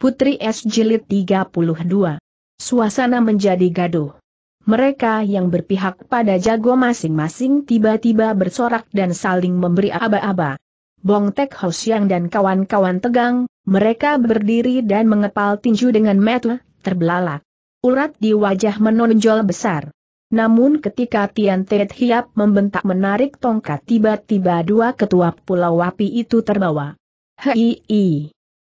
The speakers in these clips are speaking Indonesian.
Putri S. Jilid 32. Suasana menjadi gaduh. Mereka yang berpihak pada jago masing-masing tiba-tiba bersorak dan saling memberi aba-aba. Bong Tek Ho Siang dan kawan-kawan tegang, mereka berdiri dan mengepal tinju dengan metu, terbelalak. Urat di wajah menonjol besar. Namun ketika Tian Tet Hiap membentak menarik tongkat tiba-tiba dua ketua pulau wapi itu terbawa. Hei,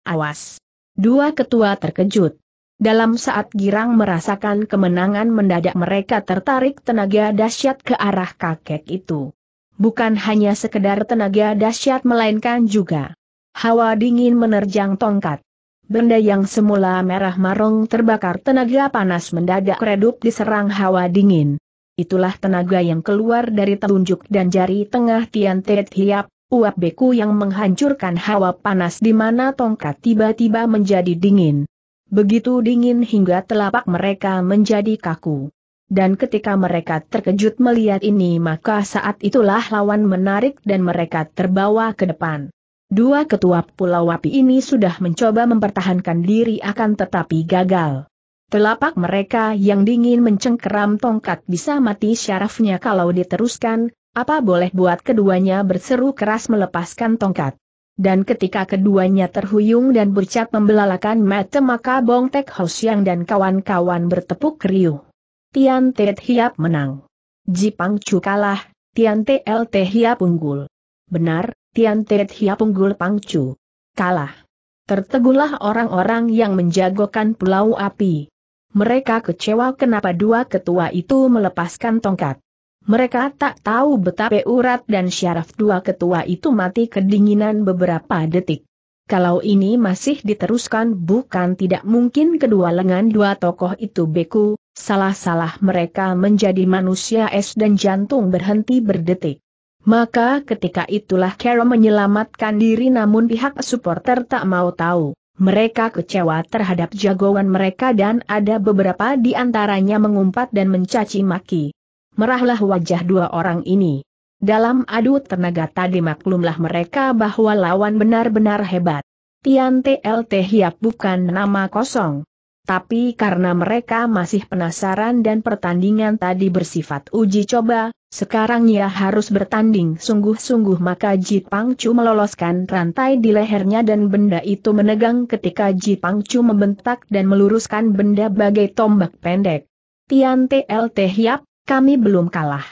awas! Dua ketua terkejut. Dalam saat girang merasakan kemenangan mendadak mereka tertarik tenaga dahsyat ke arah kakek itu. Bukan hanya sekedar tenaga dahsyat melainkan juga. Hawa dingin menerjang tongkat. Benda yang semula merah marong terbakar tenaga panas mendadak redup diserang hawa dingin. Itulah tenaga yang keluar dari telunjuk dan jari tengah Tian Tet Hiap, uap beku yang menghancurkan hawa panas di mana tongkat tiba-tiba menjadi dingin. Begitu dingin hingga telapak mereka menjadi kaku. Dan ketika mereka terkejut melihat ini maka saat itulah lawan menarik dan mereka terbawa ke depan. Dua ketua pulau api ini sudah mencoba mempertahankan diri akan tetapi gagal. Telapak mereka yang dingin mencengkeram tongkat bisa mati syarafnya kalau diteruskan, apa boleh buat keduanya berseru keras melepaskan tongkat. Dan ketika keduanya terhuyung dan bercak membelalakan mata maka Bong Tek Ho dan kawan-kawan bertepuk riuh. Tian Te Hiap menang. Jipang Chu kalah, Tian TLT Hiap unggul. Benar, Tian Te Hiap unggul Pang Chu. Kalah. Tertegulah orang-orang yang menjagokan pulau api. Mereka kecewa kenapa dua ketua itu melepaskan tongkat. Mereka tak tahu betapa urat dan syaraf dua ketua itu mati kedinginan beberapa detik. Kalau ini masih diteruskan bukan tidak mungkin kedua lengan dua tokoh itu beku, salah-salah mereka menjadi manusia es dan jantung berhenti berdetik. Maka ketika itulah Carol menyelamatkan diri namun pihak supporter tak mau tahu. Mereka kecewa terhadap jagoan mereka dan ada beberapa di antaranya mengumpat dan mencaci maki merahlah wajah dua orang ini. Dalam adu tenaga tadi maklumlah mereka bahwa lawan benar-benar hebat. Tian TLT Hiap bukan nama kosong. Tapi karena mereka masih penasaran dan pertandingan tadi bersifat uji coba, sekarang ia harus bertanding sungguh-sungguh maka Ji Pangcu meloloskan rantai di lehernya dan benda itu menegang ketika Ji Pangcu membentak dan meluruskan benda bagai tombak pendek. Tian TLT Hiap, kami belum kalah.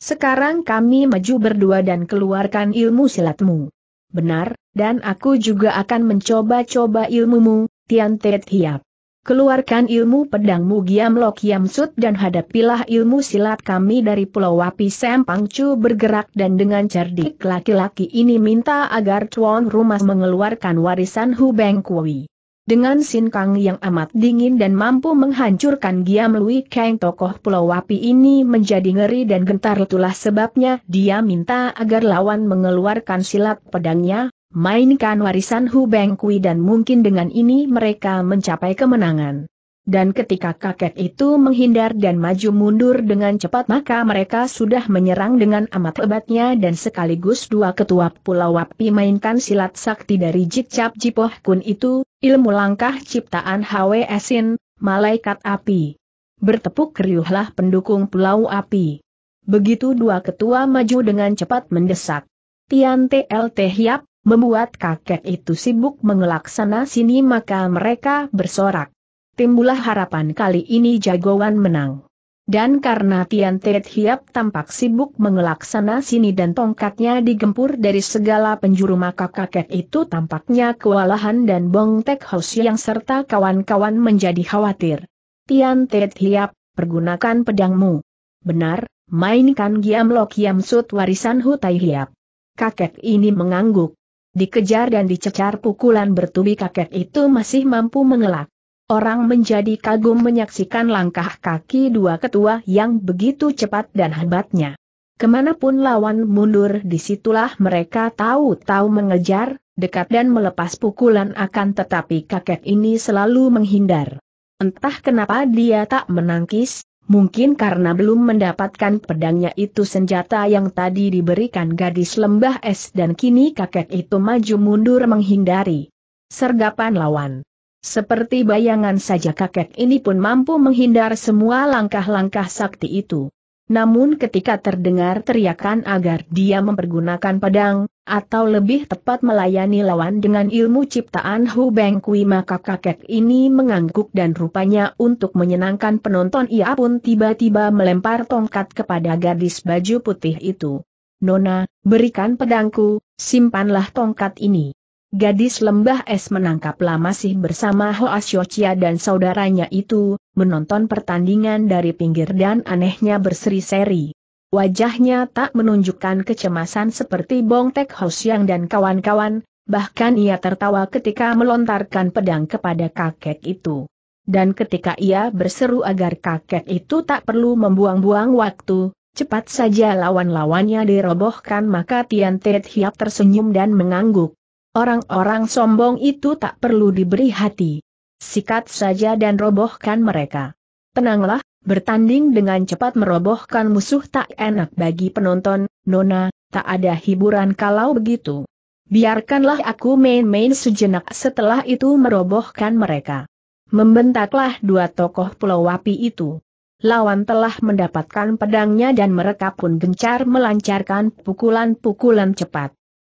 Sekarang kami maju berdua dan keluarkan ilmu silatmu. Benar, dan aku juga akan mencoba-coba ilmumu, Tian Tet Hiap. Keluarkan ilmu pedangmu Giam Lok Yam Sut dan hadapilah ilmu silat kami dari Pulau Wapi Sam Chu bergerak dan dengan cerdik laki-laki ini minta agar tuan rumah mengeluarkan warisan Hu Beng Kui. Dengan sin Kang yang amat dingin dan mampu menghancurkan Giam Lui Kang tokoh Pulau Wapi ini menjadi ngeri dan gentar itulah sebabnya dia minta agar lawan mengeluarkan silat pedangnya, mainkan warisan Hu Beng Kui dan mungkin dengan ini mereka mencapai kemenangan dan ketika kakek itu menghindar dan maju mundur dengan cepat maka mereka sudah menyerang dengan amat hebatnya dan sekaligus dua ketua Pulau Wapi mainkan silat sakti dari Jikcap Jipoh Kun itu, ilmu langkah ciptaan Hwe Esin, malaikat api. Bertepuk keriuhlah pendukung Pulau Api. Begitu dua ketua maju dengan cepat mendesak. Tian TLT Hiap, membuat kakek itu sibuk mengelak sana sini maka mereka bersorak. Timbulah harapan kali ini jagoan menang. Dan karena Tian Tiet Hiap tampak sibuk mengelak sana sini dan tongkatnya digempur dari segala penjuru maka kakek itu tampaknya kewalahan dan Bong Tek Hos yang serta kawan-kawan menjadi khawatir. Tian Tiet Hiap, pergunakan pedangmu. Benar, mainkan Giam Lo Kiam Sut warisan Hutai Hiap. Kakek ini mengangguk. Dikejar dan dicecar pukulan bertubi kakek itu masih mampu mengelak. Orang menjadi kagum menyaksikan langkah kaki dua ketua yang begitu cepat dan hebatnya. Kemanapun lawan mundur disitulah mereka tahu-tahu mengejar, dekat dan melepas pukulan akan tetapi kakek ini selalu menghindar. Entah kenapa dia tak menangkis, mungkin karena belum mendapatkan pedangnya itu senjata yang tadi diberikan gadis lembah es dan kini kakek itu maju mundur menghindari. Sergapan lawan. Seperti bayangan saja kakek ini pun mampu menghindar semua langkah-langkah sakti itu. Namun ketika terdengar teriakan agar dia mempergunakan pedang, atau lebih tepat melayani lawan dengan ilmu ciptaan Hu Beng Kui maka kakek ini mengangguk dan rupanya untuk menyenangkan penonton ia pun tiba-tiba melempar tongkat kepada gadis baju putih itu. Nona, berikan pedangku, simpanlah tongkat ini. Gadis lembah es menangkaplah masih bersama Hoas Yochia dan saudaranya itu, menonton pertandingan dari pinggir dan anehnya berseri-seri. Wajahnya tak menunjukkan kecemasan seperti Bong Tek Hosiang dan kawan-kawan, bahkan ia tertawa ketika melontarkan pedang kepada kakek itu. Dan ketika ia berseru agar kakek itu tak perlu membuang-buang waktu, Cepat saja lawan-lawannya dirobohkan maka Tian Tet Hiap tersenyum dan mengangguk. Orang-orang sombong itu tak perlu diberi hati. Sikat saja dan robohkan mereka. Tenanglah, bertanding dengan cepat merobohkan musuh tak enak bagi penonton, Nona, tak ada hiburan kalau begitu. Biarkanlah aku main-main sejenak setelah itu merobohkan mereka. Membentaklah dua tokoh pulau Wapi itu. Lawan telah mendapatkan pedangnya dan mereka pun gencar melancarkan pukulan-pukulan cepat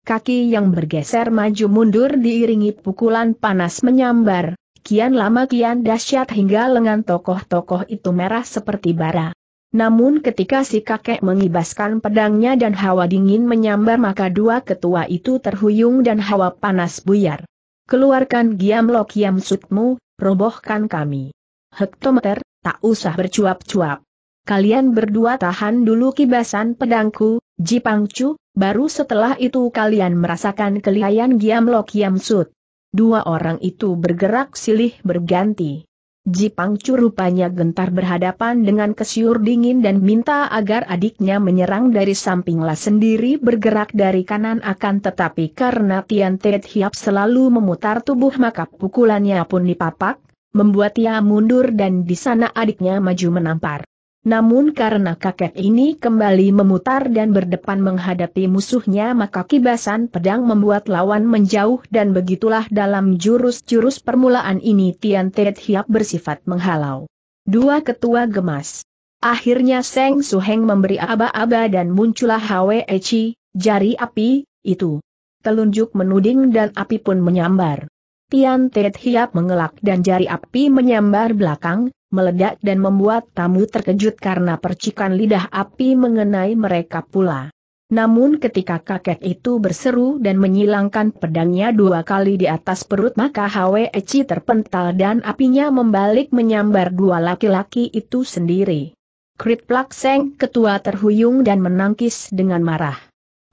kaki yang bergeser maju mundur diiringi pukulan panas menyambar, kian lama kian dahsyat hingga lengan tokoh-tokoh itu merah seperti bara. Namun ketika si kakek mengibaskan pedangnya dan hawa dingin menyambar maka dua ketua itu terhuyung dan hawa panas buyar. Keluarkan giam lo kiam sutmu, robohkan kami. Hektometer, tak usah bercuap-cuap. Kalian berdua tahan dulu kibasan pedangku, Jipangcu, Baru setelah itu kalian merasakan kelihayan Giam Lok Kiam Sut. Dua orang itu bergerak silih berganti. Jipang rupanya gentar berhadapan dengan kesiur dingin dan minta agar adiknya menyerang dari sampinglah sendiri bergerak dari kanan akan tetapi karena Tian Tet Hiap selalu memutar tubuh maka pukulannya pun dipapak, membuat ia mundur dan di sana adiknya maju menampar. Namun karena kakek ini kembali memutar dan berdepan menghadapi musuhnya maka kibasan pedang membuat lawan menjauh dan begitulah dalam jurus-jurus permulaan ini Tian Tiet Hiap bersifat menghalau. Dua ketua gemas. Akhirnya Seng Heng memberi aba-aba dan muncullah Hwe Eci, jari api, itu. Telunjuk menuding dan api pun menyambar. Tian Tiet Hiap mengelak dan jari api menyambar belakang, meledak dan membuat tamu terkejut karena percikan lidah api mengenai mereka pula. Namun ketika kakek itu berseru dan menyilangkan pedangnya dua kali di atas perut maka Hwe Eci terpental dan apinya membalik menyambar dua laki-laki itu sendiri. Krit Plakseng ketua terhuyung dan menangkis dengan marah.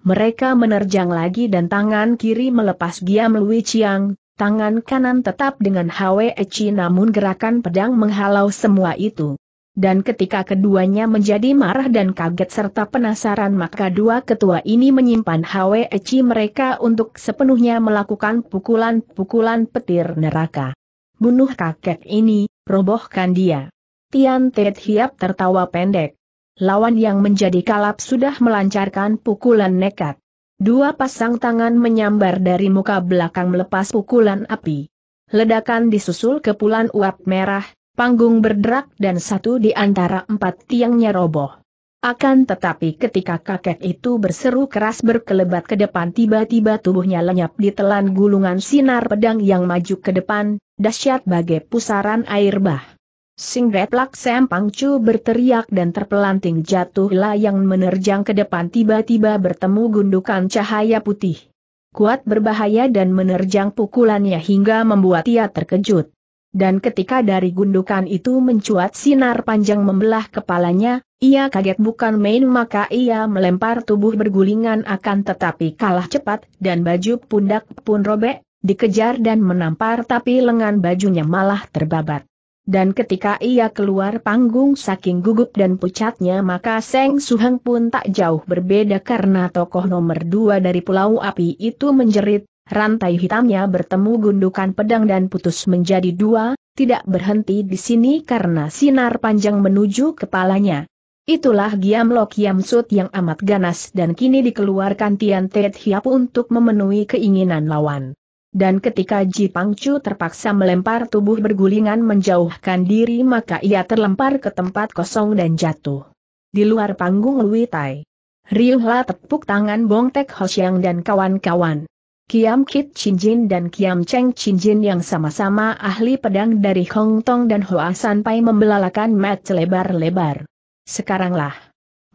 Mereka menerjang lagi dan tangan kiri melepas Giam Lui Chiang, Tangan kanan tetap dengan Hwe Eci namun gerakan pedang menghalau semua itu. Dan ketika keduanya menjadi marah dan kaget serta penasaran maka dua ketua ini menyimpan Hwe Eci mereka untuk sepenuhnya melakukan pukulan-pukulan petir neraka. Bunuh kakek ini, robohkan dia. Tian Tet Hiap tertawa pendek. Lawan yang menjadi kalap sudah melancarkan pukulan nekat. Dua pasang tangan menyambar dari muka belakang melepas pukulan api. Ledakan disusul kepulan uap merah, panggung berderak dan satu di antara empat tiangnya roboh. Akan tetapi ketika kakek itu berseru keras berkelebat ke depan tiba-tiba tubuhnya lenyap di telan gulungan sinar pedang yang maju ke depan, dahsyat bagai pusaran air bah. Singret Laksem Pangcu berteriak dan terpelanting jatuhlah yang menerjang ke depan tiba-tiba bertemu gundukan cahaya putih. Kuat berbahaya dan menerjang pukulannya hingga membuat ia terkejut. Dan ketika dari gundukan itu mencuat sinar panjang membelah kepalanya, ia kaget bukan main maka ia melempar tubuh bergulingan akan tetapi kalah cepat dan baju pundak pun robek, dikejar dan menampar tapi lengan bajunya malah terbabat. Dan ketika ia keluar panggung saking gugup dan pucatnya maka Seng Suheng pun tak jauh berbeda karena tokoh nomor dua dari Pulau Api itu menjerit, rantai hitamnya bertemu gundukan pedang dan putus menjadi dua, tidak berhenti di sini karena sinar panjang menuju kepalanya. Itulah Giam Lok Kiam Sut yang amat ganas dan kini dikeluarkan Tian Tet Hiap untuk memenuhi keinginan lawan dan ketika Ji Pangcu terpaksa melempar tubuh bergulingan menjauhkan diri maka ia terlempar ke tempat kosong dan jatuh. Di luar panggung Lui Tai. Riuhlah tepuk tangan Bong Tek Hosiang dan kawan-kawan. Kiam Kit Chin Jin dan Kiam Cheng Chin Jin yang sama-sama ahli pedang dari Hong Tong dan Hoa Sanpai membelalakan mat lebar lebar Sekaranglah.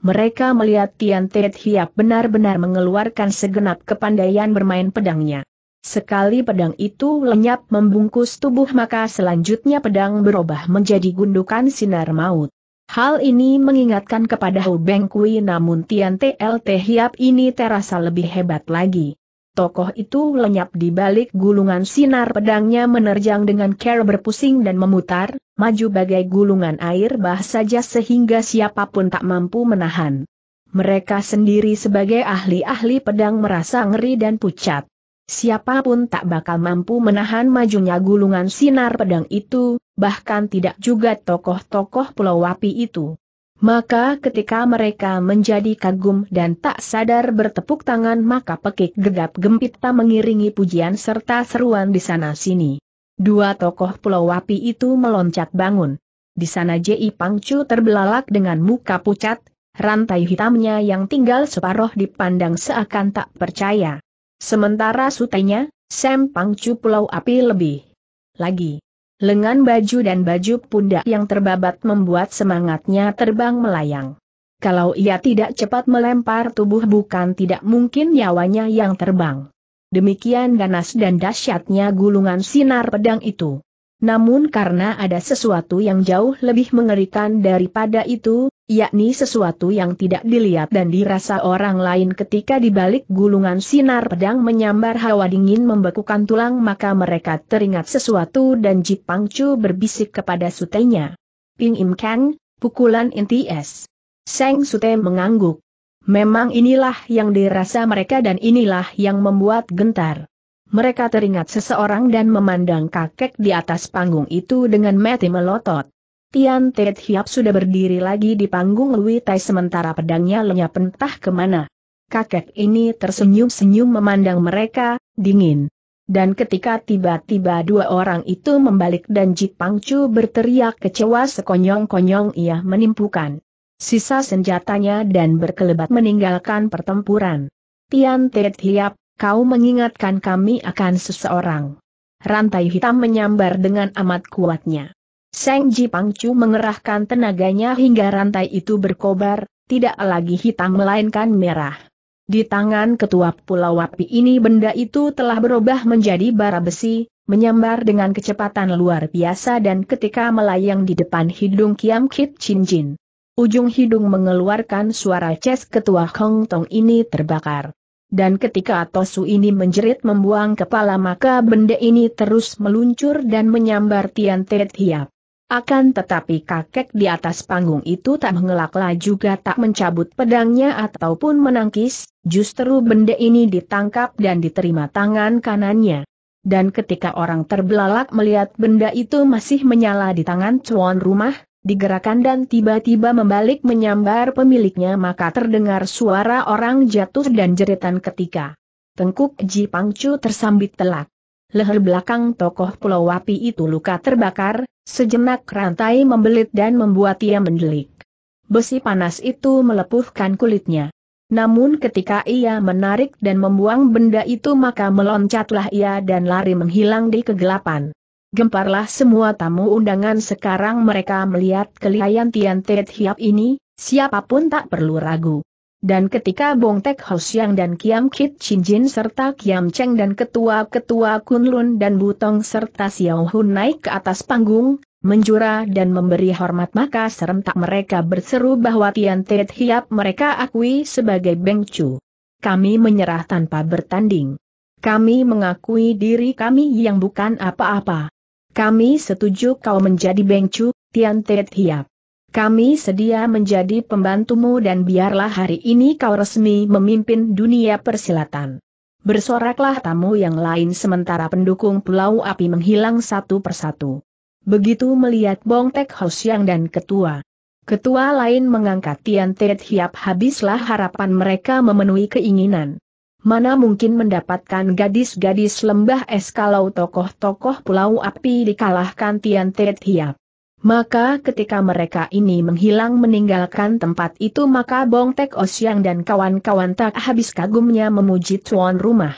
Mereka melihat Tian Tet Hiap benar-benar mengeluarkan segenap kepandaian bermain pedangnya. Sekali pedang itu lenyap membungkus tubuh maka selanjutnya pedang berubah menjadi gundukan sinar maut. Hal ini mengingatkan kepada Hu Beng Kui namun Tian TLT Hiap ini terasa lebih hebat lagi. Tokoh itu lenyap di balik gulungan sinar pedangnya menerjang dengan care berpusing dan memutar, maju bagai gulungan air bah saja sehingga siapapun tak mampu menahan. Mereka sendiri sebagai ahli-ahli pedang merasa ngeri dan pucat siapapun tak bakal mampu menahan majunya gulungan sinar pedang itu, bahkan tidak juga tokoh-tokoh Pulau Wapi itu. Maka ketika mereka menjadi kagum dan tak sadar bertepuk tangan maka pekik gegap gempita mengiringi pujian serta seruan di sana-sini. Dua tokoh Pulau Wapi itu meloncat bangun. Di sana J.I. Pangcu terbelalak dengan muka pucat, rantai hitamnya yang tinggal separoh dipandang seakan tak percaya. Sementara sutenya, Sam Pangcu pulau api lebih. Lagi. Lengan baju dan baju pundak yang terbabat membuat semangatnya terbang melayang. Kalau ia tidak cepat melempar tubuh bukan tidak mungkin nyawanya yang terbang. Demikian ganas dan dahsyatnya gulungan sinar pedang itu. Namun karena ada sesuatu yang jauh lebih mengerikan daripada itu, yakni sesuatu yang tidak dilihat dan dirasa orang lain ketika di balik gulungan sinar pedang menyambar hawa dingin membekukan tulang maka mereka teringat sesuatu dan Chu berbisik kepada sutenya. Ping Im Kang, pukulan intis. Seng Sute mengangguk. Memang inilah yang dirasa mereka dan inilah yang membuat gentar mereka teringat seseorang dan memandang kakek di atas panggung itu dengan mati melotot. Tian Tet Hiap sudah berdiri lagi di panggung Lui Tai sementara pedangnya lenyap entah kemana. Kakek ini tersenyum-senyum memandang mereka, dingin. Dan ketika tiba-tiba dua orang itu membalik dan Ji Pangcu berteriak kecewa sekonyong-konyong ia menimpukan sisa senjatanya dan berkelebat meninggalkan pertempuran. Tian Tet Hiap kau mengingatkan kami akan seseorang. Rantai hitam menyambar dengan amat kuatnya. Seng Ji Pangcu mengerahkan tenaganya hingga rantai itu berkobar, tidak lagi hitam melainkan merah. Di tangan ketua Pulau Wapi ini benda itu telah berubah menjadi bara besi, menyambar dengan kecepatan luar biasa dan ketika melayang di depan hidung Kiam Kit Chin Jin. Ujung hidung mengeluarkan suara Ces ketua Hong Tong ini terbakar dan ketika Tosu ini menjerit membuang kepala maka benda ini terus meluncur dan menyambar Tian Tet Hiap. Akan tetapi kakek di atas panggung itu tak mengelaklah juga tak mencabut pedangnya ataupun menangkis, justru benda ini ditangkap dan diterima tangan kanannya. Dan ketika orang terbelalak melihat benda itu masih menyala di tangan cuan rumah, digerakkan dan tiba-tiba membalik menyambar pemiliknya maka terdengar suara orang jatuh dan jeritan ketika tengkuk Ji Pangcu tersambit telak. Leher belakang tokoh Pulau Wapi itu luka terbakar, sejenak rantai membelit dan membuat ia mendelik. Besi panas itu melepuhkan kulitnya. Namun ketika ia menarik dan membuang benda itu maka meloncatlah ia dan lari menghilang di kegelapan. Gemparlah semua tamu undangan sekarang mereka melihat kelihayan Tian Tiet Hiap ini, siapapun tak perlu ragu. Dan ketika Bong Tek Ho Siang dan Kiam Kit Chin Jin serta Kiam Cheng dan ketua-ketua Kun Lun dan Butong serta Xiao Hun naik ke atas panggung, menjura dan memberi hormat maka serentak mereka berseru bahwa Tian Tiet Hiap mereka akui sebagai Beng Chu. Kami menyerah tanpa bertanding. Kami mengakui diri kami yang bukan apa-apa. Kami setuju kau menjadi Bengcu, Tian Tet Hiap. Kami sedia menjadi pembantumu dan biarlah hari ini kau resmi memimpin dunia persilatan. Bersoraklah tamu yang lain sementara pendukung Pulau Api menghilang satu persatu. Begitu melihat Bong Tek Ho Siang dan ketua. Ketua lain mengangkat Tian Tet Hiap habislah harapan mereka memenuhi keinginan mana mungkin mendapatkan gadis-gadis lembah es kalau tokoh-tokoh Pulau Api dikalahkan Tian Tet Hiap. Maka ketika mereka ini menghilang meninggalkan tempat itu maka Bong Tek Osiang dan kawan-kawan tak habis kagumnya memuji tuan rumah.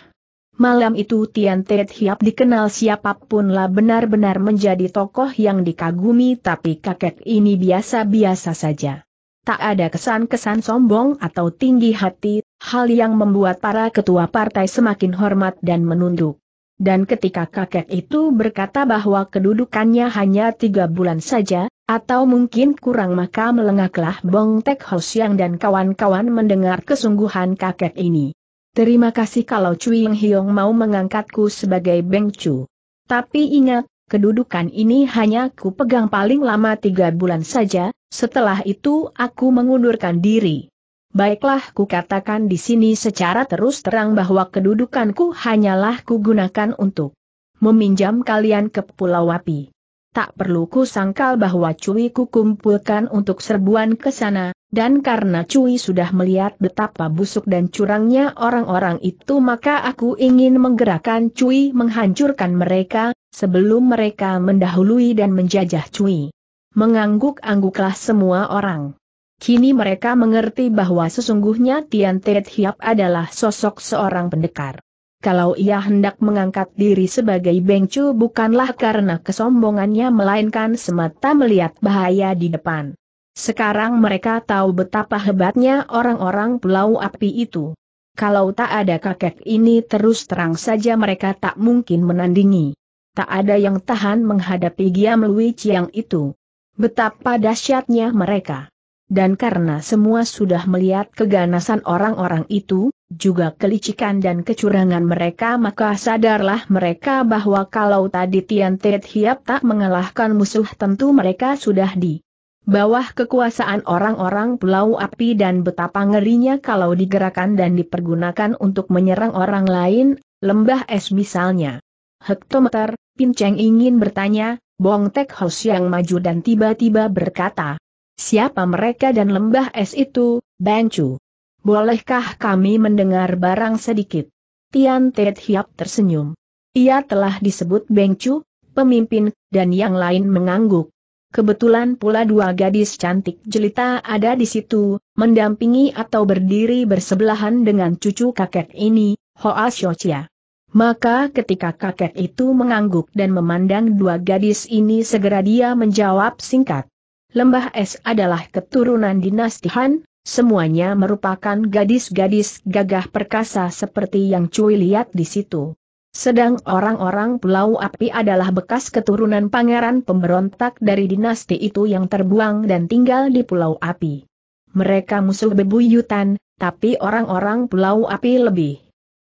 Malam itu Tian Tet Hiap dikenal siapapunlah benar-benar menjadi tokoh yang dikagumi tapi kakek ini biasa-biasa saja tak ada kesan-kesan sombong atau tinggi hati, hal yang membuat para ketua partai semakin hormat dan menunduk. Dan ketika kakek itu berkata bahwa kedudukannya hanya tiga bulan saja, atau mungkin kurang maka melengaklah Bong Tek Ho Siang dan kawan-kawan mendengar kesungguhan kakek ini. Terima kasih kalau Cui Yang Hiong mau mengangkatku sebagai Beng Chu. Tapi ingat, Kedudukan ini hanya ku pegang paling lama tiga bulan saja, setelah itu aku mengundurkan diri. Baiklah ku katakan di sini secara terus terang bahwa kedudukanku hanyalah ku gunakan untuk meminjam kalian ke Pulau Wapi. Tak perlu ku sangkal bahwa Cui ku kumpulkan untuk serbuan ke sana, dan karena Cui sudah melihat betapa busuk dan curangnya orang-orang itu maka aku ingin menggerakkan Cui menghancurkan mereka, sebelum mereka mendahului dan menjajah Cui. Mengangguk-angguklah semua orang. Kini mereka mengerti bahwa sesungguhnya Tian Tet Hiap adalah sosok seorang pendekar. Kalau ia hendak mengangkat diri sebagai Bengcu bukanlah karena kesombongannya melainkan semata melihat bahaya di depan. Sekarang mereka tahu betapa hebatnya orang-orang Pulau Api itu. Kalau tak ada kakek ini terus terang saja mereka tak mungkin menandingi. Tak ada yang tahan menghadapi Giam Lui Chiang itu. Betapa dahsyatnya mereka. Dan karena semua sudah melihat keganasan orang-orang itu, juga kelicikan dan kecurangan mereka maka sadarlah mereka bahwa kalau tadi Tian Tet Hiap tak mengalahkan musuh tentu mereka sudah di bawah kekuasaan orang-orang Pulau Api dan betapa ngerinya kalau digerakkan dan dipergunakan untuk menyerang orang lain, lembah es misalnya. Hektometer, Pinceng ingin bertanya, Bong Tek Hos yang maju dan tiba-tiba berkata, Siapa mereka dan lembah es itu, Bancu? Bolehkah kami mendengar barang sedikit? Tian Tet Hiap tersenyum. Ia telah disebut Bengcu, pemimpin, dan yang lain mengangguk. Kebetulan pula dua gadis cantik jelita ada di situ, mendampingi atau berdiri bersebelahan dengan cucu kakek ini, Hoa Xiochia. Maka ketika kakek itu mengangguk dan memandang dua gadis ini segera dia menjawab singkat. Lembah Es adalah keturunan dinasti Han, semuanya merupakan gadis-gadis gagah perkasa seperti yang cuy lihat di situ. Sedang orang-orang Pulau Api adalah bekas keturunan pangeran pemberontak dari dinasti itu yang terbuang dan tinggal di Pulau Api. Mereka musuh bebuyutan, tapi orang-orang Pulau Api lebih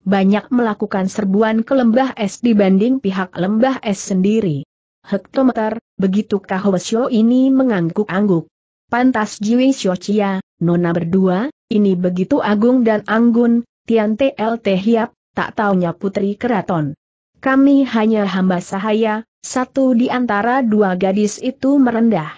banyak melakukan serbuan ke lembah es dibanding pihak lembah es sendiri. Hektometer, begitu Wesyo ini mengangguk-angguk. Pantas Jiwi Xiochia, Nona berdua, ini begitu agung dan anggun, Tian TLT Hiap, tak taunya putri keraton. Kami hanya hamba sahaya, satu di antara dua gadis itu merendah.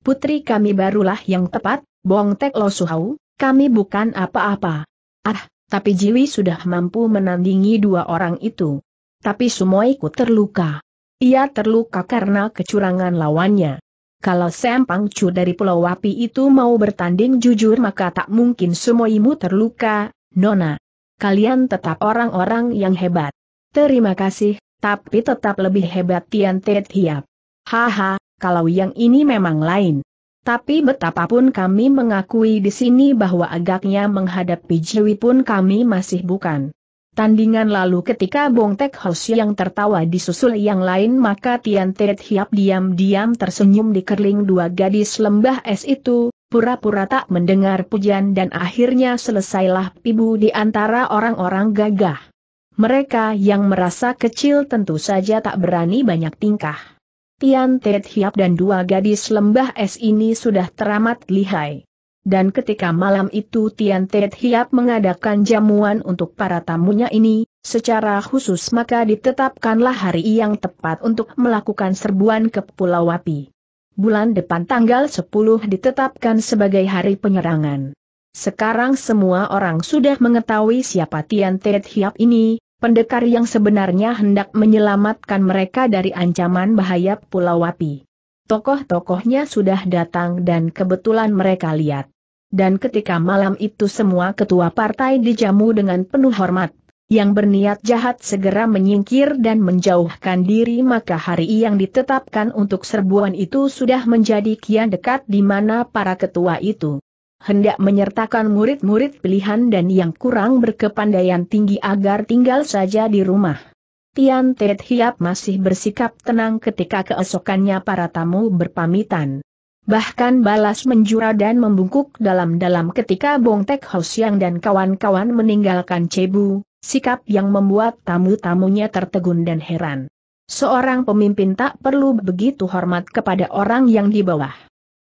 Putri kami barulah yang tepat, bong tek lo suhau, kami bukan apa-apa. Ah, tapi Jiwi sudah mampu menandingi dua orang itu. Tapi Sumoiku terluka. Ia terluka karena kecurangan lawannya. Kalau Sempang Pangcu dari Pulau Wapi itu mau bertanding jujur maka tak mungkin Sumoimu terluka, Nona kalian tetap orang-orang yang hebat. Terima kasih, tapi tetap lebih hebat Tian Tet Hiap. Haha, kalau yang ini memang lain. Tapi betapapun kami mengakui di sini bahwa agaknya menghadapi Jiwi pun kami masih bukan. Tandingan lalu ketika Bong Tek Hos yang tertawa disusul yang lain maka Tian Tet Hiap diam-diam tersenyum di kerling dua gadis lembah es itu, pura-pura tak mendengar pujian dan akhirnya selesailah pibu di antara orang-orang gagah. Mereka yang merasa kecil tentu saja tak berani banyak tingkah. Tian Tet Hiap dan dua gadis lembah es ini sudah teramat lihai. Dan ketika malam itu Tian Tet Hiap mengadakan jamuan untuk para tamunya ini, secara khusus maka ditetapkanlah hari yang tepat untuk melakukan serbuan ke Pulau Wapi bulan depan tanggal 10 ditetapkan sebagai hari penyerangan. Sekarang semua orang sudah mengetahui siapa Tian Ted Hiap ini, pendekar yang sebenarnya hendak menyelamatkan mereka dari ancaman bahaya Pulau Wapi. Tokoh-tokohnya sudah datang dan kebetulan mereka lihat. Dan ketika malam itu semua ketua partai dijamu dengan penuh hormat, yang berniat jahat segera menyingkir dan menjauhkan diri maka hari yang ditetapkan untuk serbuan itu sudah menjadi kian dekat di mana para ketua itu hendak menyertakan murid-murid pilihan dan yang kurang berkepandaian tinggi agar tinggal saja di rumah. Tian Tet Hiap masih bersikap tenang ketika keesokannya para tamu berpamitan. Bahkan balas menjura dan membungkuk dalam-dalam ketika Bong Tek Hosiang dan kawan-kawan meninggalkan Cebu, sikap yang membuat tamu-tamunya tertegun dan heran. Seorang pemimpin tak perlu begitu hormat kepada orang yang di bawah.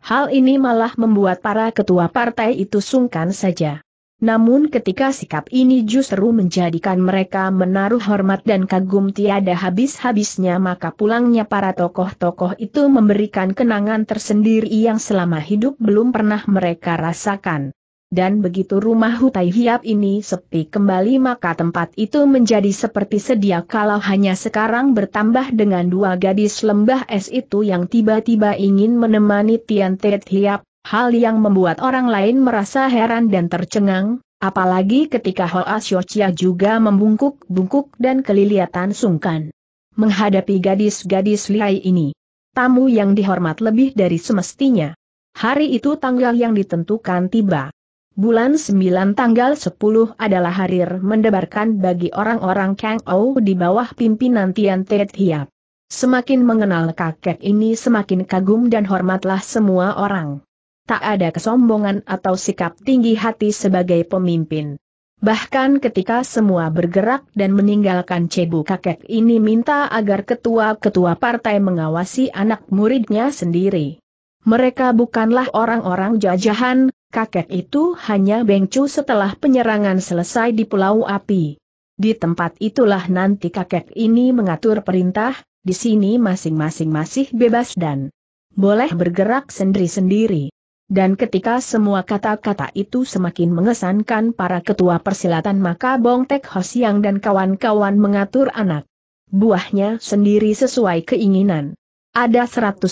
Hal ini malah membuat para ketua partai itu sungkan saja. Namun ketika sikap ini justru menjadikan mereka menaruh hormat dan kagum tiada habis-habisnya maka pulangnya para tokoh-tokoh itu memberikan kenangan tersendiri yang selama hidup belum pernah mereka rasakan dan begitu rumah Hutai Hiap ini sepi kembali maka tempat itu menjadi seperti sedia kalau hanya sekarang bertambah dengan dua gadis lembah es itu yang tiba-tiba ingin menemani Tian Tet Hiap, hal yang membuat orang lain merasa heran dan tercengang, apalagi ketika Hoa Siocia juga membungkuk-bungkuk dan kelihatan sungkan menghadapi gadis-gadis lihai ini. Tamu yang dihormat lebih dari semestinya. Hari itu tanggal yang ditentukan tiba. Bulan 9 tanggal 10 adalah hari mendebarkan bagi orang-orang Kang Ou di bawah pimpinan Tian Te Hiap. Semakin mengenal kakek ini semakin kagum dan hormatlah semua orang. Tak ada kesombongan atau sikap tinggi hati sebagai pemimpin. Bahkan ketika semua bergerak dan meninggalkan cebu kakek ini minta agar ketua-ketua partai mengawasi anak muridnya sendiri. Mereka bukanlah orang-orang jajahan, kakek itu hanya bengcu setelah penyerangan selesai di Pulau Api. Di tempat itulah nanti kakek ini mengatur perintah, di sini masing-masing masih bebas dan boleh bergerak sendiri-sendiri. Dan ketika semua kata-kata itu semakin mengesankan para ketua persilatan maka Bong Tek Hosiang dan kawan-kawan mengatur anak buahnya sendiri sesuai keinginan. Ada 150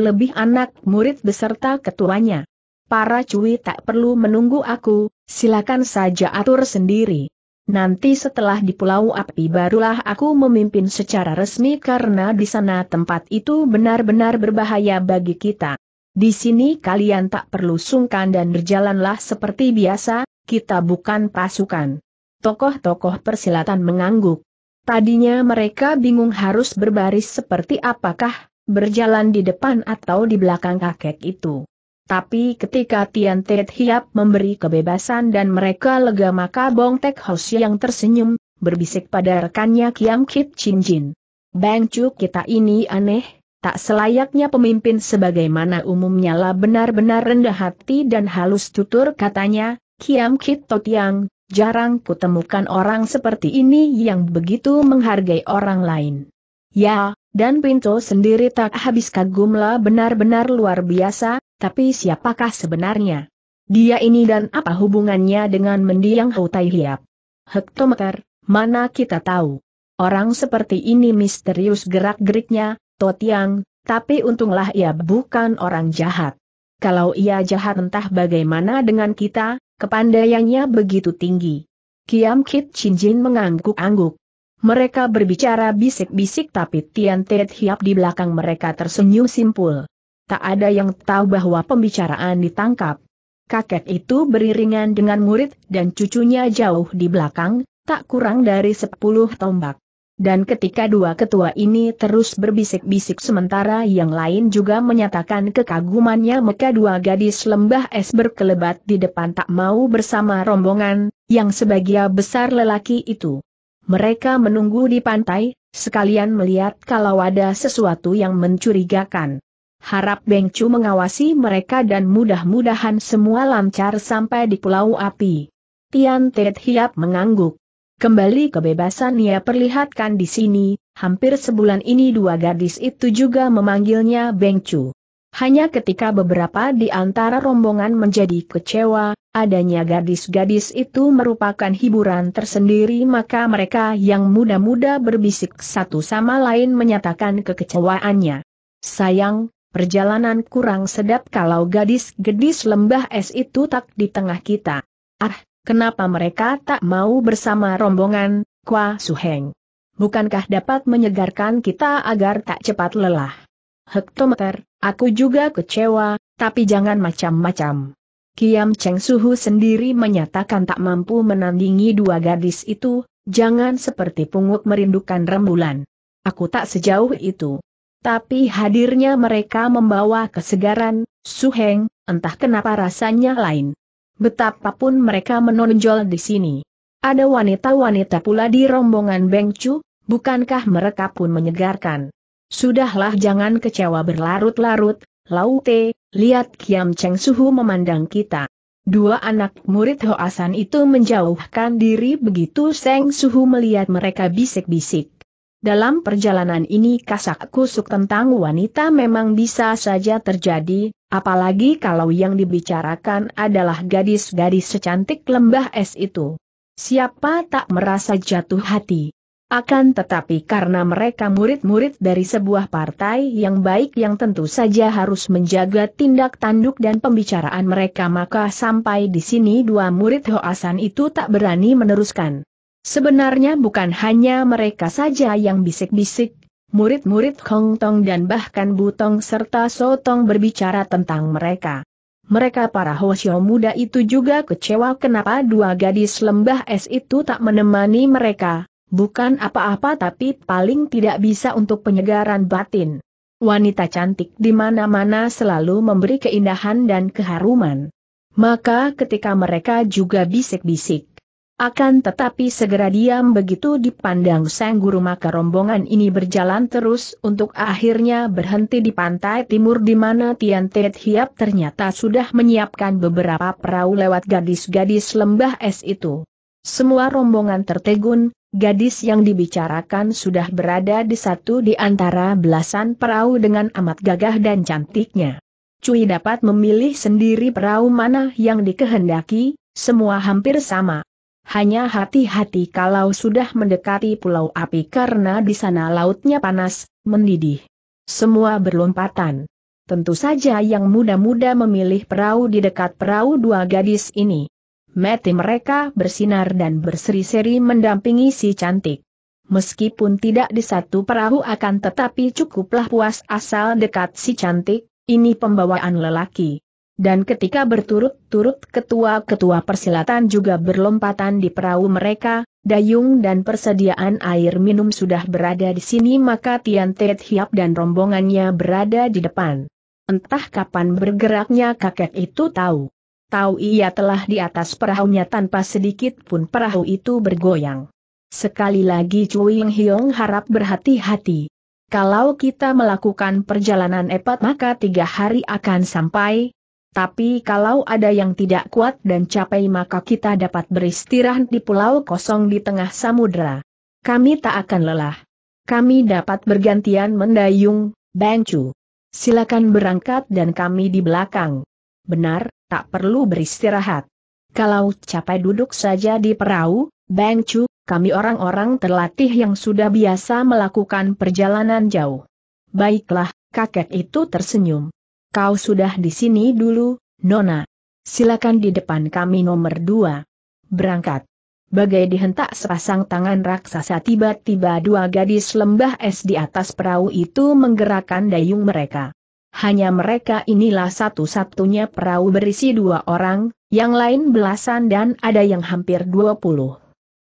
lebih anak murid beserta ketuanya para cuit tak perlu menunggu aku, silakan saja atur sendiri. Nanti setelah di Pulau Api barulah aku memimpin secara resmi karena di sana tempat itu benar-benar berbahaya bagi kita. Di sini kalian tak perlu sungkan dan berjalanlah seperti biasa, kita bukan pasukan. Tokoh-tokoh persilatan mengangguk. Tadinya mereka bingung harus berbaris seperti apakah, berjalan di depan atau di belakang kakek itu. Tapi ketika Tian Tet Hiap memberi kebebasan dan mereka lega maka Bong Tek Hos yang tersenyum, berbisik pada rekannya Kiam Kit Chin Jin. Bang Chu kita ini aneh, tak selayaknya pemimpin sebagaimana umumnya lah benar-benar rendah hati dan halus tutur katanya, Kiam Kit Totiang, jarang kutemukan orang seperti ini yang begitu menghargai orang lain. Ya, dan Pinto sendiri tak habis kagumlah benar-benar luar biasa, tapi siapakah sebenarnya? Dia ini dan apa hubungannya dengan mendiang Hou Tai Hiap? Hektometer, mana kita tahu? Orang seperti ini misterius gerak-geriknya, Totiang, tapi untunglah ia bukan orang jahat. Kalau ia jahat entah bagaimana dengan kita, kepandaiannya begitu tinggi. Kiam Kit Chin Jin mengangguk-angguk. Mereka berbicara bisik-bisik tapi Tian Tet Hiap di belakang mereka tersenyum simpul tak ada yang tahu bahwa pembicaraan ditangkap. Kakek itu beriringan dengan murid dan cucunya jauh di belakang, tak kurang dari sepuluh tombak. Dan ketika dua ketua ini terus berbisik-bisik sementara yang lain juga menyatakan kekagumannya maka dua gadis lembah es berkelebat di depan tak mau bersama rombongan, yang sebagian besar lelaki itu. Mereka menunggu di pantai, sekalian melihat kalau ada sesuatu yang mencurigakan. Harap Beng Chu mengawasi mereka dan mudah-mudahan semua lancar sampai di Pulau Api. Tian Tet Hiap mengangguk. Kembali kebebasan ia perlihatkan di sini, hampir sebulan ini dua gadis itu juga memanggilnya Beng Chu. Hanya ketika beberapa di antara rombongan menjadi kecewa, adanya gadis-gadis itu merupakan hiburan tersendiri maka mereka yang muda-muda berbisik satu sama lain menyatakan kekecewaannya. Sayang, perjalanan kurang sedap kalau gadis-gadis lembah es itu tak di tengah kita. Ah, kenapa mereka tak mau bersama rombongan, Kwa Suheng? Bukankah dapat menyegarkan kita agar tak cepat lelah? Hektometer, aku juga kecewa, tapi jangan macam-macam. Kiam Cheng Suhu sendiri menyatakan tak mampu menandingi dua gadis itu, jangan seperti punguk merindukan rembulan. Aku tak sejauh itu. Tapi hadirnya mereka membawa kesegaran, suheng, entah kenapa rasanya lain. Betapapun mereka menonjol di sini. Ada wanita-wanita pula di rombongan Bengcu, bukankah mereka pun menyegarkan? Sudahlah jangan kecewa berlarut-larut, Laute, lihat Kiam Cheng Suhu memandang kita. Dua anak murid Hoasan itu menjauhkan diri begitu Seng Suhu melihat mereka bisik-bisik. Dalam perjalanan ini kasak kusuk tentang wanita memang bisa saja terjadi, apalagi kalau yang dibicarakan adalah gadis-gadis secantik lembah es itu. Siapa tak merasa jatuh hati? Akan tetapi karena mereka murid-murid dari sebuah partai yang baik yang tentu saja harus menjaga tindak tanduk dan pembicaraan mereka maka sampai di sini dua murid Hoasan itu tak berani meneruskan. Sebenarnya bukan hanya mereka saja yang bisik-bisik, murid-murid Hong Tong dan bahkan Butong serta Sotong berbicara tentang mereka. Mereka para Hosyo muda itu juga kecewa kenapa dua gadis lembah es itu tak menemani mereka, bukan apa-apa tapi paling tidak bisa untuk penyegaran batin. Wanita cantik di mana-mana selalu memberi keindahan dan keharuman. Maka ketika mereka juga bisik-bisik, akan tetapi segera diam begitu dipandang sang guru maka rombongan ini berjalan terus untuk akhirnya berhenti di pantai timur di mana Tian Tiet Hiap ternyata sudah menyiapkan beberapa perahu lewat gadis-gadis lembah es itu. Semua rombongan tertegun, gadis yang dibicarakan sudah berada di satu di antara belasan perahu dengan amat gagah dan cantiknya. Cui dapat memilih sendiri perahu mana yang dikehendaki, semua hampir sama hanya hati-hati kalau sudah mendekati pulau api karena di sana lautnya panas, mendidih. Semua berlompatan. Tentu saja yang muda-muda memilih perahu di dekat perahu dua gadis ini. Mati mereka bersinar dan berseri-seri mendampingi si cantik. Meskipun tidak di satu perahu akan tetapi cukuplah puas asal dekat si cantik, ini pembawaan lelaki. Dan ketika berturut-turut ketua-ketua persilatan juga berlompatan di perahu mereka, dayung dan persediaan air minum sudah berada di sini maka Tian Tet Hiap dan rombongannya berada di depan. Entah kapan bergeraknya kakek itu tahu. Tahu ia telah di atas perahunya tanpa sedikit pun perahu itu bergoyang. Sekali lagi Cui Hiong harap berhati-hati. Kalau kita melakukan perjalanan epat maka tiga hari akan sampai, tapi kalau ada yang tidak kuat dan capai maka kita dapat beristirahat di pulau kosong di tengah samudera. Kami tak akan lelah. Kami dapat bergantian mendayung, Bangcu. Silakan berangkat dan kami di belakang. Benar, tak perlu beristirahat. Kalau capai duduk saja di perahu, Bangcu, kami orang-orang terlatih yang sudah biasa melakukan perjalanan jauh. Baiklah, kakek itu tersenyum. Kau sudah di sini dulu, Nona. Silakan di depan kami nomor dua. Berangkat. Bagai dihentak sepasang tangan raksasa tiba-tiba dua gadis lembah es di atas perahu itu menggerakkan dayung mereka. Hanya mereka inilah satu-satunya perahu berisi dua orang, yang lain belasan dan ada yang hampir dua puluh.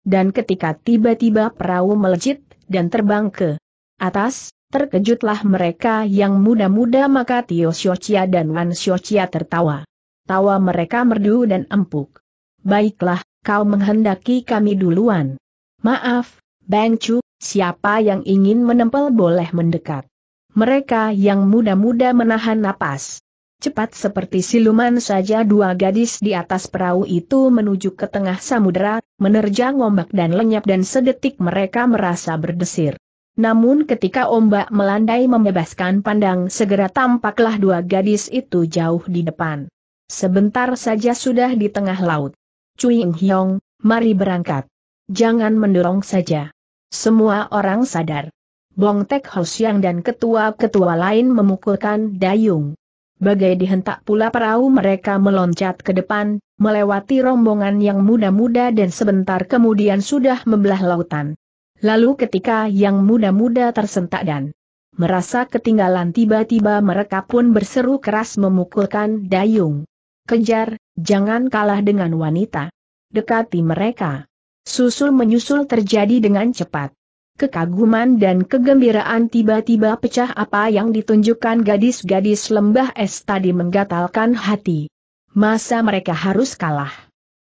Dan ketika tiba-tiba perahu melejit, dan terbang ke atas, Terkejutlah mereka yang muda-muda maka Tio Xiochia dan Wan Xiochia tertawa. Tawa mereka merdu dan empuk. Baiklah, kau menghendaki kami duluan. Maaf, Bang Chu, siapa yang ingin menempel boleh mendekat. Mereka yang muda-muda menahan napas. Cepat seperti siluman saja dua gadis di atas perahu itu menuju ke tengah samudera, menerjang ombak dan lenyap dan sedetik mereka merasa berdesir. Namun ketika ombak melandai membebaskan pandang segera tampaklah dua gadis itu jauh di depan. Sebentar saja sudah di tengah laut. Cuing Hyong, mari berangkat. Jangan mendorong saja. Semua orang sadar. Bong Tek Ho dan ketua-ketua lain memukulkan dayung. Bagai dihentak pula perahu mereka meloncat ke depan, melewati rombongan yang muda-muda dan sebentar kemudian sudah membelah lautan. Lalu ketika yang muda-muda tersentak dan merasa ketinggalan tiba-tiba mereka pun berseru keras memukulkan dayung. Kejar, jangan kalah dengan wanita. Dekati mereka. Susul menyusul terjadi dengan cepat. Kekaguman dan kegembiraan tiba-tiba pecah apa yang ditunjukkan gadis-gadis lembah es tadi menggatalkan hati. Masa mereka harus kalah.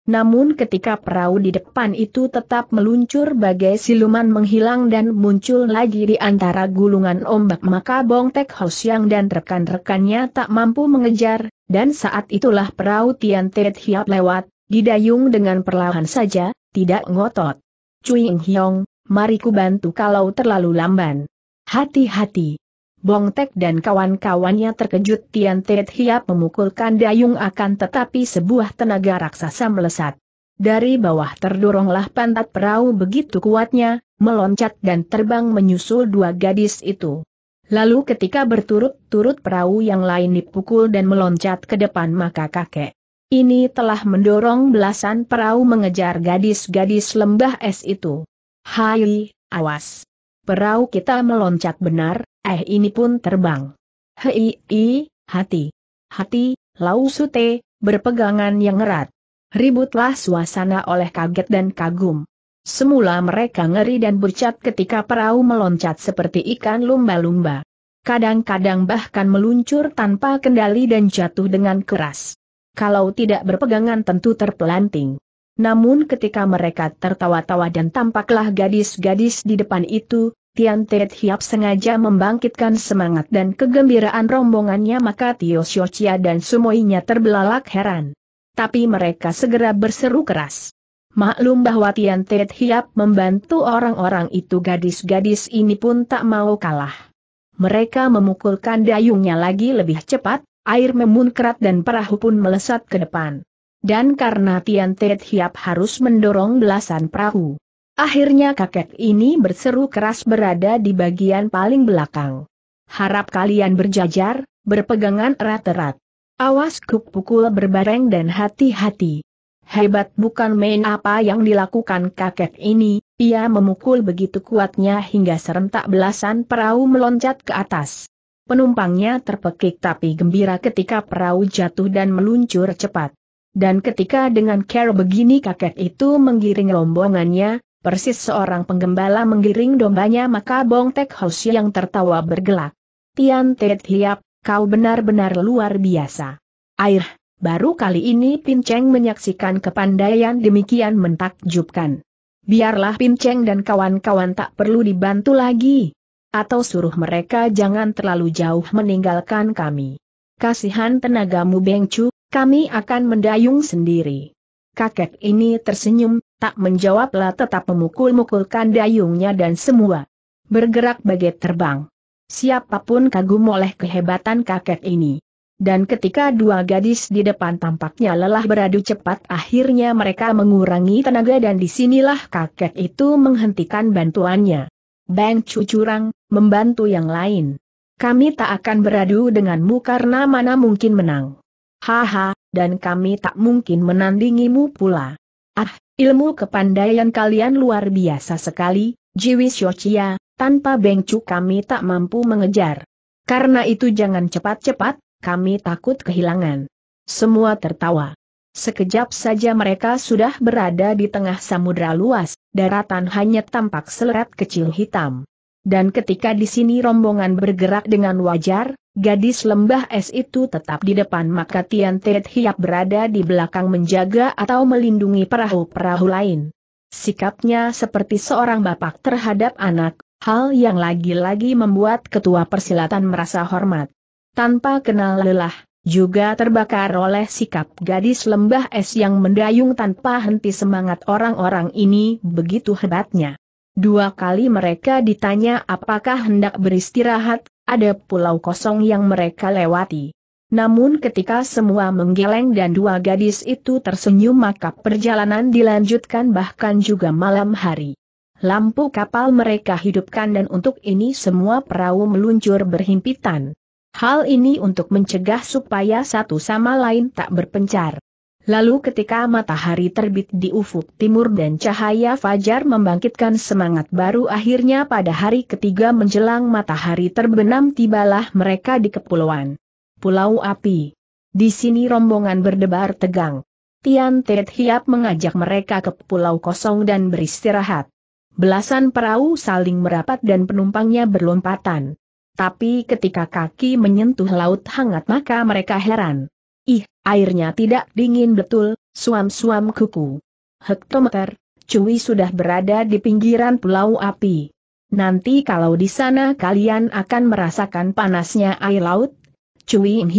Namun ketika perahu di depan itu tetap meluncur bagai siluman menghilang dan muncul lagi di antara gulungan ombak maka Bong Tek Ho Siang dan rekan-rekannya tak mampu mengejar, dan saat itulah perahu Tian Tet Hiap lewat, didayung dengan perlahan saja, tidak ngotot. Cuing Hiong, mari ku bantu kalau terlalu lamban. Hati-hati. Bongtek dan kawan-kawannya terkejut Tian Tet Hiap memukulkan dayung akan tetapi sebuah tenaga raksasa melesat. Dari bawah terdoronglah pantat perahu begitu kuatnya, meloncat dan terbang menyusul dua gadis itu. Lalu ketika berturut-turut perahu yang lain dipukul dan meloncat ke depan maka kakek ini telah mendorong belasan perahu mengejar gadis-gadis lembah es itu. Hai, awas! Perahu kita meloncat benar, Eh ini pun terbang. Hei, i, hati. Hati, lau sute, berpegangan yang erat. Ributlah suasana oleh kaget dan kagum. Semula mereka ngeri dan bercat ketika perahu meloncat seperti ikan lumba-lumba. Kadang-kadang bahkan meluncur tanpa kendali dan jatuh dengan keras. Kalau tidak berpegangan tentu terpelanting. Namun ketika mereka tertawa-tawa dan tampaklah gadis-gadis di depan itu, Tian Tet Hiap sengaja membangkitkan semangat dan kegembiraan rombongannya maka Tio Chia dan Sumoinya terbelalak heran. Tapi mereka segera berseru keras. Maklum bahwa Tian Tet Hiap membantu orang-orang itu gadis-gadis ini pun tak mau kalah. Mereka memukulkan dayungnya lagi lebih cepat, air memunkrat dan perahu pun melesat ke depan. Dan karena Tian Tet Hiap harus mendorong belasan perahu, Akhirnya kakek ini berseru keras berada di bagian paling belakang. Harap kalian berjajar, berpegangan erat-erat. Awas kuk pukul berbareng dan hati-hati. Hebat bukan main apa yang dilakukan kakek ini, ia memukul begitu kuatnya hingga serentak belasan perahu meloncat ke atas. Penumpangnya terpekik tapi gembira ketika perahu jatuh dan meluncur cepat. Dan ketika dengan care begini kakek itu menggiring rombongannya, Persis seorang penggembala menggiring dombanya maka Bong Tek Hos yang tertawa bergelak. Tian Tet Hiap, kau benar-benar luar biasa. Air, baru kali ini Pin Cheng menyaksikan kepandaian demikian mentakjubkan. Biarlah Pin Cheng dan kawan-kawan tak perlu dibantu lagi. Atau suruh mereka jangan terlalu jauh meninggalkan kami. Kasihan tenagamu Bengcu, kami akan mendayung sendiri. Kakek ini tersenyum, tak menjawablah tetap memukul-mukulkan dayungnya dan semua. Bergerak bagai terbang. Siapapun kagum oleh kehebatan kakek ini. Dan ketika dua gadis di depan tampaknya lelah beradu cepat akhirnya mereka mengurangi tenaga dan disinilah kakek itu menghentikan bantuannya. Bang cucurang, curang, membantu yang lain. Kami tak akan beradu denganmu karena mana mungkin menang. Haha, dan kami tak mungkin menandingimu pula. Ah, ilmu kepandaian kalian luar biasa sekali, Jiwi Shochia, tanpa bengcu kami tak mampu mengejar. Karena itu jangan cepat-cepat, kami takut kehilangan. Semua tertawa. Sekejap saja mereka sudah berada di tengah samudra luas, daratan hanya tampak selerat kecil hitam. Dan ketika di sini rombongan bergerak dengan wajar, Gadis lembah es itu tetap di depan maka Tian Tet Hiap berada di belakang menjaga atau melindungi perahu-perahu lain. Sikapnya seperti seorang bapak terhadap anak, hal yang lagi-lagi membuat ketua persilatan merasa hormat. Tanpa kenal lelah, juga terbakar oleh sikap gadis lembah es yang mendayung tanpa henti semangat orang-orang ini begitu hebatnya. Dua kali mereka ditanya apakah hendak beristirahat, ada pulau kosong yang mereka lewati. Namun ketika semua menggeleng dan dua gadis itu tersenyum maka perjalanan dilanjutkan bahkan juga malam hari. Lampu kapal mereka hidupkan dan untuk ini semua perahu meluncur berhimpitan. Hal ini untuk mencegah supaya satu sama lain tak berpencar. Lalu ketika matahari terbit di ufuk timur dan cahaya fajar membangkitkan semangat baru akhirnya pada hari ketiga menjelang matahari terbenam tibalah mereka di kepulauan. Pulau Api. Di sini rombongan berdebar tegang. Tian Tet Hiap mengajak mereka ke pulau kosong dan beristirahat. Belasan perahu saling merapat dan penumpangnya berlompatan. Tapi ketika kaki menyentuh laut hangat maka mereka heran. Ih, airnya tidak dingin betul, suam-suam kuku. Hektometer, Cui sudah berada di pinggiran pulau api. Nanti kalau di sana kalian akan merasakan panasnya air laut. Cui In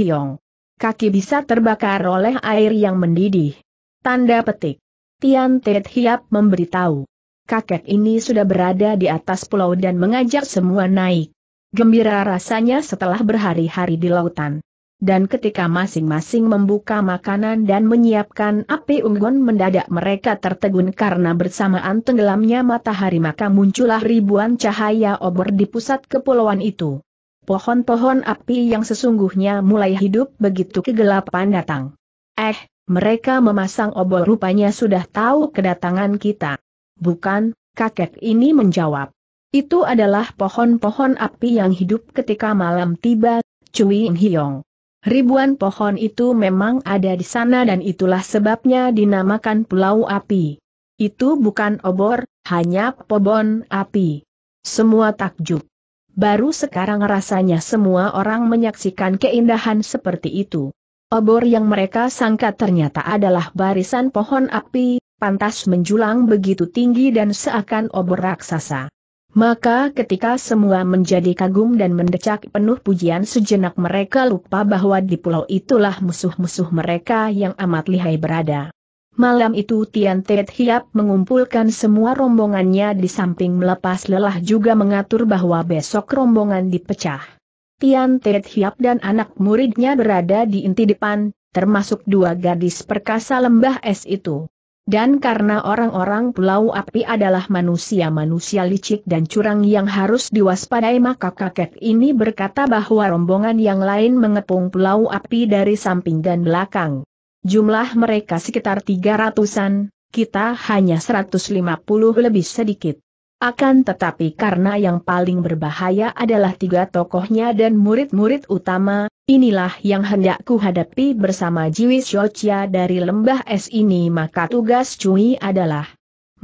Kaki bisa terbakar oleh air yang mendidih. Tanda petik. Tian Tet Hiap memberitahu. Kakek ini sudah berada di atas pulau dan mengajak semua naik. Gembira rasanya setelah berhari-hari di lautan dan ketika masing-masing membuka makanan dan menyiapkan api unggun mendadak mereka tertegun karena bersamaan tenggelamnya matahari maka muncullah ribuan cahaya obor di pusat kepulauan itu. Pohon-pohon api yang sesungguhnya mulai hidup begitu kegelapan datang. Eh, mereka memasang obor rupanya sudah tahu kedatangan kita. Bukan, kakek ini menjawab. Itu adalah pohon-pohon api yang hidup ketika malam tiba, Cui Hyong. Ribuan pohon itu memang ada di sana dan itulah sebabnya dinamakan Pulau Api. Itu bukan obor, hanya pobon api. Semua takjub. Baru sekarang rasanya semua orang menyaksikan keindahan seperti itu. Obor yang mereka sangka ternyata adalah barisan pohon api, pantas menjulang begitu tinggi dan seakan obor raksasa. Maka ketika semua menjadi kagum dan mendecak penuh pujian sejenak mereka lupa bahwa di pulau itulah musuh-musuh mereka yang amat lihai berada. Malam itu Tian Tet Hiap mengumpulkan semua rombongannya di samping melepas lelah juga mengatur bahwa besok rombongan dipecah. Tian Tet Hiap dan anak muridnya berada di inti depan, termasuk dua gadis perkasa lembah es itu. Dan karena orang-orang Pulau Api adalah manusia-manusia licik dan curang yang harus diwaspadai maka kakek ini berkata bahwa rombongan yang lain mengepung Pulau Api dari samping dan belakang. Jumlah mereka sekitar tiga ratusan. kita hanya 150 lebih sedikit. Akan tetapi karena yang paling berbahaya adalah tiga tokohnya dan murid-murid utama, inilah yang hendak kuhadapi hadapi bersama Jiwi Shochia dari lembah es ini maka tugas Cui adalah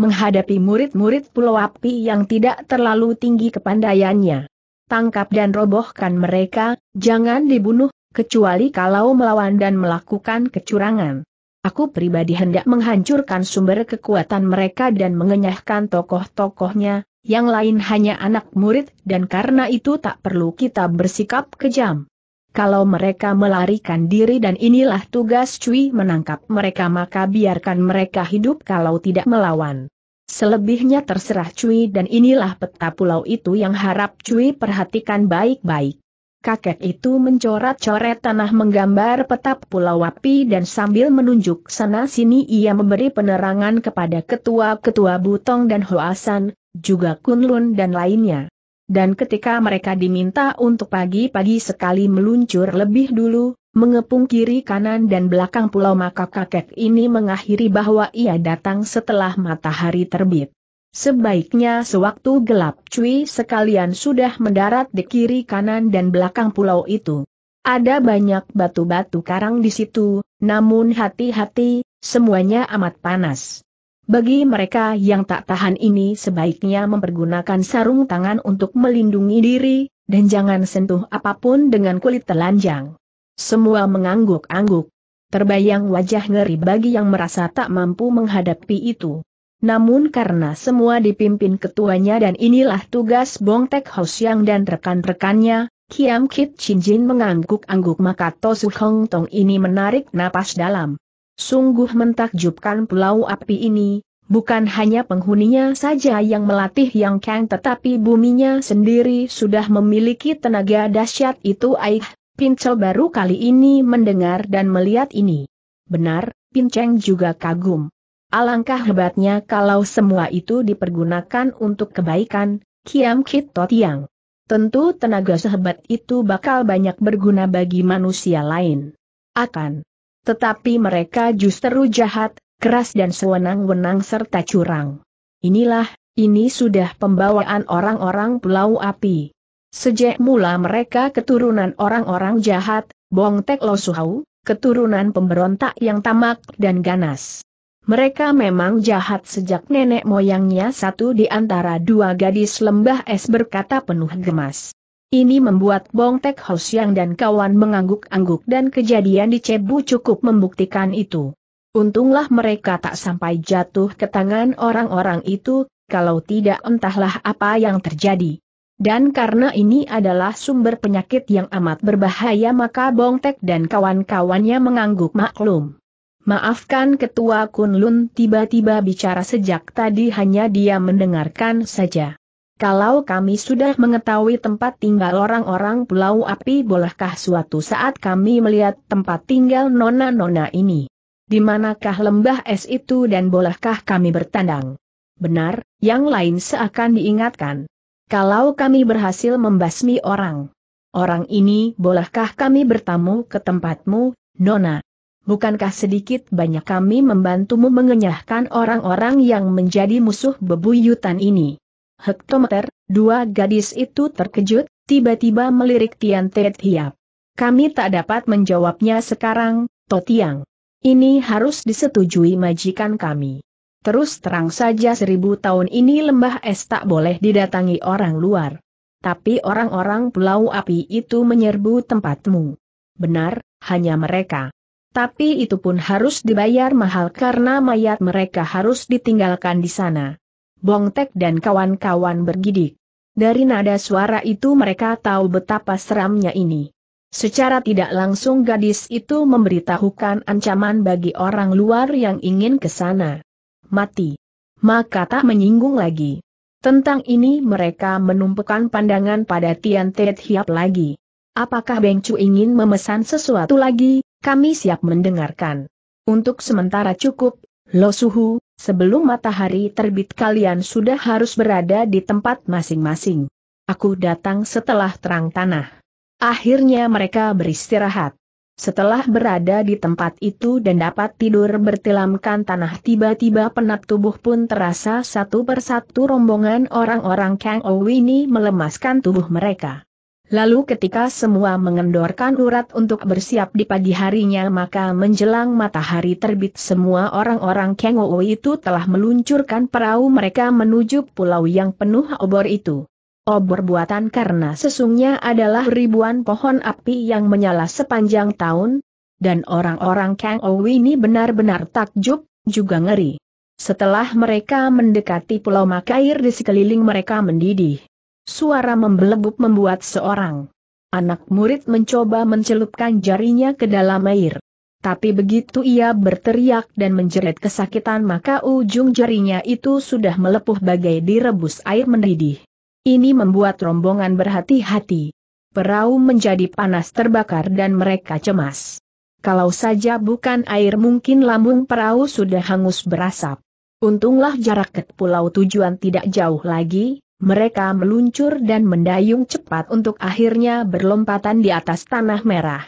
menghadapi murid-murid pulau api yang tidak terlalu tinggi kepandaiannya. Tangkap dan robohkan mereka, jangan dibunuh, kecuali kalau melawan dan melakukan kecurangan. Aku pribadi hendak menghancurkan sumber kekuatan mereka dan mengenyahkan tokoh-tokohnya, yang lain hanya anak murid dan karena itu tak perlu kita bersikap kejam. Kalau mereka melarikan diri dan inilah tugas Cui menangkap mereka maka biarkan mereka hidup kalau tidak melawan. Selebihnya terserah Cui dan inilah peta pulau itu yang harap Cui perhatikan baik-baik kakek itu mencoret-coret tanah menggambar peta Pulau Wapi dan sambil menunjuk sana-sini ia memberi penerangan kepada ketua-ketua Butong dan Hoasan, juga Kunlun dan lainnya. Dan ketika mereka diminta untuk pagi-pagi sekali meluncur lebih dulu, mengepung kiri kanan dan belakang pulau maka kakek ini mengakhiri bahwa ia datang setelah matahari terbit. Sebaiknya sewaktu gelap cuy sekalian sudah mendarat di kiri kanan dan belakang pulau itu. Ada banyak batu-batu karang di situ, namun hati-hati, semuanya amat panas. Bagi mereka yang tak tahan ini sebaiknya mempergunakan sarung tangan untuk melindungi diri, dan jangan sentuh apapun dengan kulit telanjang. Semua mengangguk-angguk. Terbayang wajah ngeri bagi yang merasa tak mampu menghadapi itu namun karena semua dipimpin ketuanya dan inilah tugas Bong Tek Ho Siang dan rekan-rekannya, Kiam Kit Chin Jin mengangguk-angguk maka Tosu Hong Tong ini menarik napas dalam. Sungguh mentakjubkan pulau api ini, bukan hanya penghuninya saja yang melatih Yang Kang tetapi buminya sendiri sudah memiliki tenaga dahsyat itu aih, Pincel baru kali ini mendengar dan melihat ini. Benar, Pinceng juga kagum. Alangkah hebatnya kalau semua itu dipergunakan untuk kebaikan, Kiam Kit Totiang. Tentu tenaga sehebat itu bakal banyak berguna bagi manusia lain. Akan. Tetapi mereka justru jahat, keras dan sewenang-wenang serta curang. Inilah, ini sudah pembawaan orang-orang Pulau Api. Sejak mula mereka keturunan orang-orang jahat, Bong Tek Losuhau, keturunan pemberontak yang tamak dan ganas. Mereka memang jahat sejak nenek moyangnya satu di antara dua gadis lembah es berkata penuh gemas. Ini membuat Bong Tek Hos Yang dan kawan mengangguk-angguk dan kejadian di Cebu cukup membuktikan itu. Untunglah mereka tak sampai jatuh ke tangan orang-orang itu, kalau tidak entahlah apa yang terjadi. Dan karena ini adalah sumber penyakit yang amat berbahaya maka Bong Tek dan kawan-kawannya mengangguk maklum. Maafkan Ketua Kunlun tiba-tiba bicara sejak tadi hanya dia mendengarkan saja. Kalau kami sudah mengetahui tempat tinggal orang-orang Pulau Api bolehkah suatu saat kami melihat tempat tinggal nona-nona ini? Di manakah lembah es itu dan bolehkah kami bertandang? Benar, yang lain seakan diingatkan. Kalau kami berhasil membasmi orang, orang ini bolehkah kami bertamu ke tempatmu, Nona? bukankah sedikit banyak kami membantumu mengenyahkan orang-orang yang menjadi musuh bebuyutan ini? Hektometer, dua gadis itu terkejut, tiba-tiba melirik Tian Tet Hiap. Kami tak dapat menjawabnya sekarang, Totiang. Ini harus disetujui majikan kami. Terus terang saja seribu tahun ini lembah es tak boleh didatangi orang luar. Tapi orang-orang pulau api itu menyerbu tempatmu. Benar, hanya mereka tapi itu pun harus dibayar mahal karena mayat mereka harus ditinggalkan di sana. Bongtek dan kawan-kawan bergidik. Dari nada suara itu mereka tahu betapa seramnya ini. Secara tidak langsung gadis itu memberitahukan ancaman bagi orang luar yang ingin ke sana. Mati. Maka tak menyinggung lagi. Tentang ini mereka menumpukan pandangan pada Tian Tet Hiap lagi. Apakah Beng Chu ingin memesan sesuatu lagi? kami siap mendengarkan. Untuk sementara cukup, Lo Suhu, sebelum matahari terbit kalian sudah harus berada di tempat masing-masing. Aku datang setelah terang tanah. Akhirnya mereka beristirahat. Setelah berada di tempat itu dan dapat tidur bertilamkan tanah tiba-tiba penat tubuh pun terasa satu persatu rombongan orang-orang Kang Owini melemaskan tubuh mereka. Lalu ketika semua mengendorkan urat untuk bersiap di pagi harinya maka menjelang matahari terbit semua orang-orang Kengoo itu telah meluncurkan perahu mereka menuju pulau yang penuh obor itu. Obor buatan karena sesungguhnya adalah ribuan pohon api yang menyala sepanjang tahun, dan orang-orang Kengoo ini benar-benar takjub, juga ngeri. Setelah mereka mendekati pulau maka air di sekeliling mereka mendidih. Suara membelebuk membuat seorang anak murid mencoba mencelupkan jarinya ke dalam air. Tapi begitu ia berteriak dan menjerit kesakitan maka ujung jarinya itu sudah melepuh bagai direbus air mendidih. Ini membuat rombongan berhati-hati. Perahu menjadi panas terbakar dan mereka cemas. Kalau saja bukan air mungkin lambung perahu sudah hangus berasap. Untunglah jarak ke pulau tujuan tidak jauh lagi, mereka meluncur dan mendayung cepat untuk akhirnya berlompatan di atas tanah merah.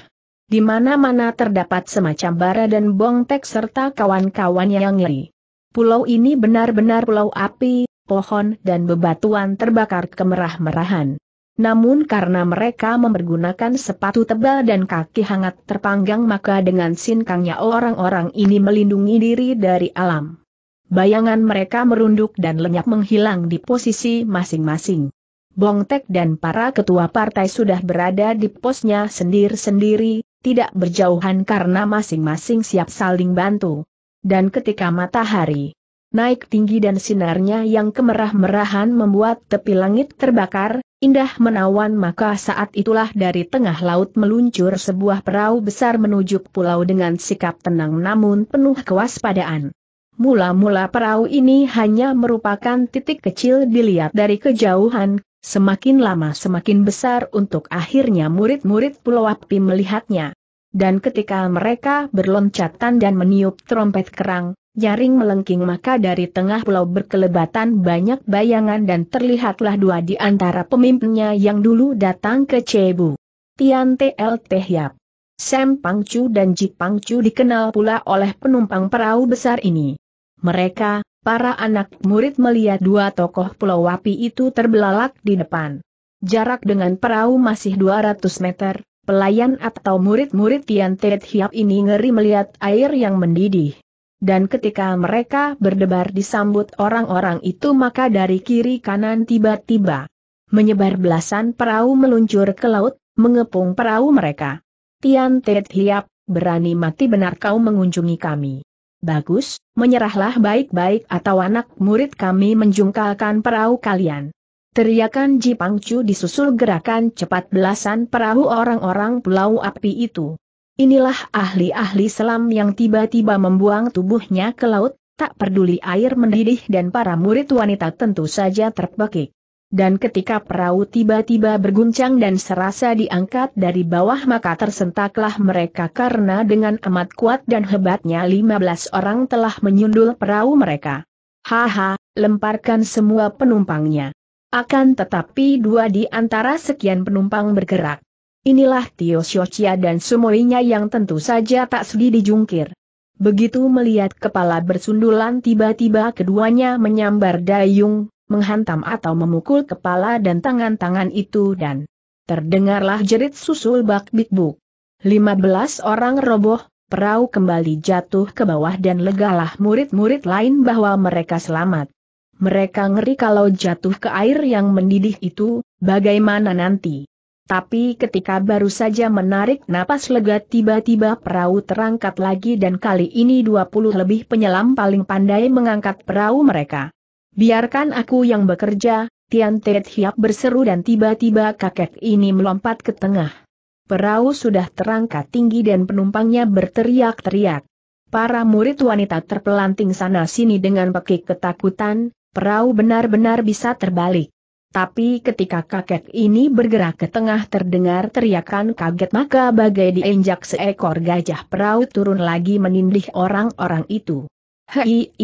Di mana-mana terdapat semacam bara dan bongtek serta kawan-kawannya yang ngeri. Pulau ini benar-benar pulau api, pohon dan bebatuan terbakar kemerah-merahan. Namun karena mereka mempergunakan sepatu tebal dan kaki hangat terpanggang maka dengan sinkangnya orang-orang ini melindungi diri dari alam bayangan mereka merunduk dan lenyap menghilang di posisi masing-masing. Bongtek dan para ketua partai sudah berada di posnya sendiri-sendiri, tidak berjauhan karena masing-masing siap saling bantu. Dan ketika matahari naik tinggi dan sinarnya yang kemerah-merahan membuat tepi langit terbakar, indah menawan maka saat itulah dari tengah laut meluncur sebuah perahu besar menuju pulau dengan sikap tenang namun penuh kewaspadaan. Mula-mula perahu ini hanya merupakan titik kecil dilihat dari kejauhan, semakin lama semakin besar untuk akhirnya murid-murid Pulau Api melihatnya. Dan ketika mereka berloncatan dan meniup trompet kerang, nyaring melengking maka dari tengah pulau berkelebatan banyak bayangan dan terlihatlah dua di antara pemimpinnya yang dulu datang ke Cebu. Tian TL Tehyap. Sam Pangcu dan Ji Pangcu dikenal pula oleh penumpang perahu besar ini. Mereka, para anak murid melihat dua tokoh pulau Wapi itu terbelalak di depan. Jarak dengan perahu masih 200 meter, pelayan atau murid-murid Tian Tet Hiap ini ngeri melihat air yang mendidih. Dan ketika mereka berdebar disambut orang-orang itu maka dari kiri kanan tiba-tiba menyebar belasan perahu meluncur ke laut, mengepung perahu mereka. Tian Tet Hiap, berani mati benar kau mengunjungi kami. Bagus, menyerahlah baik-baik atau anak murid kami menjungkalkan perahu kalian. Teriakan Ji Pangcu disusul gerakan cepat belasan perahu orang-orang pulau api itu. Inilah ahli-ahli selam yang tiba-tiba membuang tubuhnya ke laut, tak peduli air mendidih dan para murid wanita tentu saja terpekik dan ketika perahu tiba-tiba berguncang dan serasa diangkat dari bawah maka tersentaklah mereka karena dengan amat kuat dan hebatnya 15 orang telah menyundul perahu mereka. Haha, lemparkan semua penumpangnya. Akan tetapi dua di antara sekian penumpang bergerak. Inilah Tio Shochia dan semuanya yang tentu saja tak sudi dijungkir. Begitu melihat kepala bersundulan tiba-tiba keduanya menyambar dayung, menghantam atau memukul kepala dan tangan-tangan itu dan terdengarlah jerit susul bak bikbuk. 15 orang roboh, perahu kembali jatuh ke bawah dan legalah murid-murid lain bahwa mereka selamat. Mereka ngeri kalau jatuh ke air yang mendidih itu, bagaimana nanti? Tapi ketika baru saja menarik napas lega tiba-tiba perahu terangkat lagi dan kali ini 20 lebih penyelam paling pandai mengangkat perahu mereka. Biarkan aku yang bekerja, Tian Tet Hiap berseru dan tiba-tiba kakek ini melompat ke tengah. Perahu sudah terangkat tinggi dan penumpangnya berteriak-teriak. Para murid wanita terpelanting sana-sini dengan pekik ketakutan, perahu benar-benar bisa terbalik. Tapi ketika kakek ini bergerak ke tengah terdengar teriakan kaget maka bagai diinjak seekor gajah perahu turun lagi menindih orang-orang itu. Hei,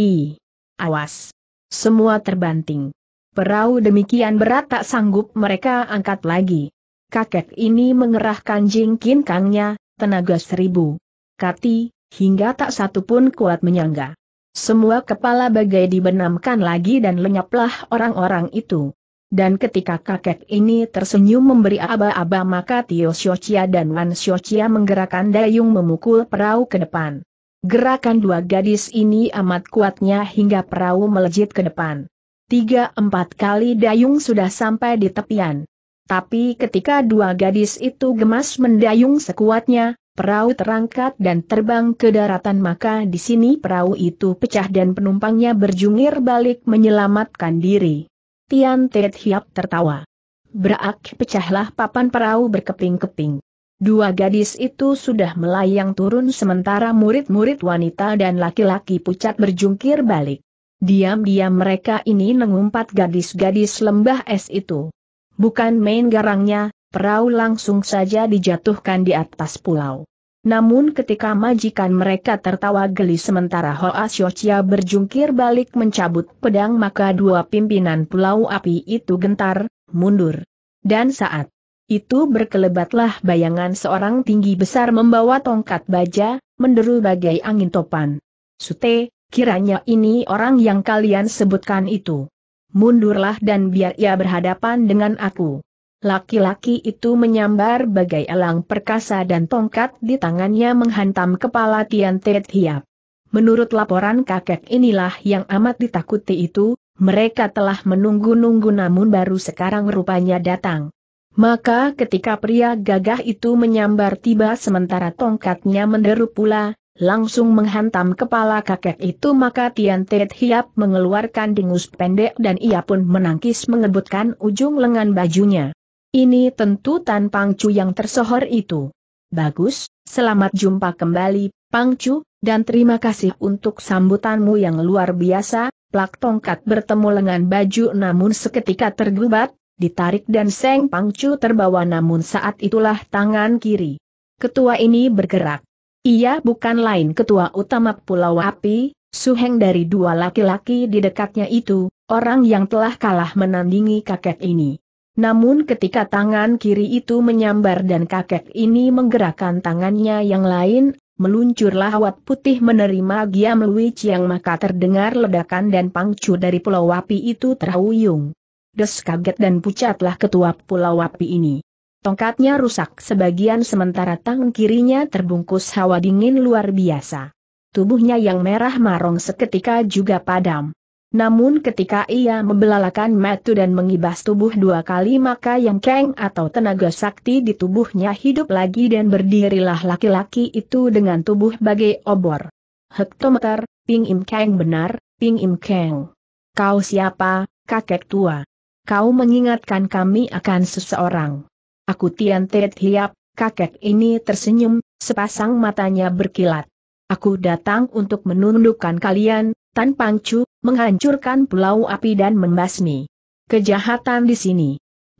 awas! Semua terbanting. Perahu demikian berat tak sanggup mereka angkat lagi. Kakek ini mengerahkan jingkin kangnya, tenaga seribu. Kati, hingga tak satu pun kuat menyangga. Semua kepala bagai dibenamkan lagi dan lenyaplah orang-orang itu. Dan ketika kakek ini tersenyum memberi aba-aba maka Tio Xiochia dan Wan Xiochia menggerakkan dayung memukul perahu ke depan. Gerakan dua gadis ini amat kuatnya hingga perahu melejit ke depan. Tiga empat kali dayung sudah sampai di tepian. Tapi ketika dua gadis itu gemas mendayung sekuatnya, perahu terangkat dan terbang ke daratan maka di sini perahu itu pecah dan penumpangnya berjungir balik menyelamatkan diri. Tian Tet Hiap tertawa. Berak pecahlah papan perahu berkeping-keping. Dua gadis itu sudah melayang turun sementara murid-murid wanita dan laki-laki pucat berjungkir balik. Diam-diam mereka ini mengumpat gadis-gadis lembah es itu. Bukan main garangnya, perahu langsung saja dijatuhkan di atas pulau. Namun ketika majikan mereka tertawa geli sementara Hoa Siocia berjungkir balik mencabut pedang maka dua pimpinan pulau api itu gentar, mundur. Dan saat itu berkelebatlah bayangan seorang tinggi besar membawa tongkat baja, menderu bagai angin topan. Sute, kiranya ini orang yang kalian sebutkan itu. Mundurlah dan biar ia berhadapan dengan aku. Laki-laki itu menyambar bagai elang perkasa dan tongkat di tangannya menghantam kepala Tian Tet Hiap. Menurut laporan kakek inilah yang amat ditakuti itu, mereka telah menunggu-nunggu namun baru sekarang rupanya datang. Maka ketika pria gagah itu menyambar tiba sementara tongkatnya menderu pula, langsung menghantam kepala kakek itu maka Tian Tet Hiap mengeluarkan dingus pendek dan ia pun menangkis mengebutkan ujung lengan bajunya. Ini tentu Tan Pangcu yang tersohor itu. Bagus, selamat jumpa kembali, Pangcu, dan terima kasih untuk sambutanmu yang luar biasa, plak tongkat bertemu lengan baju namun seketika tergubat, ditarik dan Seng Pangcu terbawa namun saat itulah tangan kiri. Ketua ini bergerak. Ia bukan lain ketua utama Pulau Api, suheng dari dua laki-laki di dekatnya itu, orang yang telah kalah menandingi kakek ini. Namun ketika tangan kiri itu menyambar dan kakek ini menggerakkan tangannya yang lain, meluncurlah wad putih menerima Giam Lui Chiang maka terdengar ledakan dan pangcu dari pulau api itu terhuyung des kaget dan pucatlah ketua pulau api ini. Tongkatnya rusak sebagian sementara tangan kirinya terbungkus hawa dingin luar biasa. Tubuhnya yang merah marong seketika juga padam. Namun ketika ia membelalakan metu dan mengibas tubuh dua kali maka yang keng atau tenaga sakti di tubuhnya hidup lagi dan berdirilah laki-laki itu dengan tubuh bagai obor. Hektometer, Ping Im Keng benar, Ping Im Keng. Kau siapa, kakek tua? kau mengingatkan kami akan seseorang. Aku Tian Tet Hiap, kakek ini tersenyum, sepasang matanya berkilat. Aku datang untuk menundukkan kalian, Tan Pangcu, menghancurkan pulau api dan membasmi kejahatan di sini.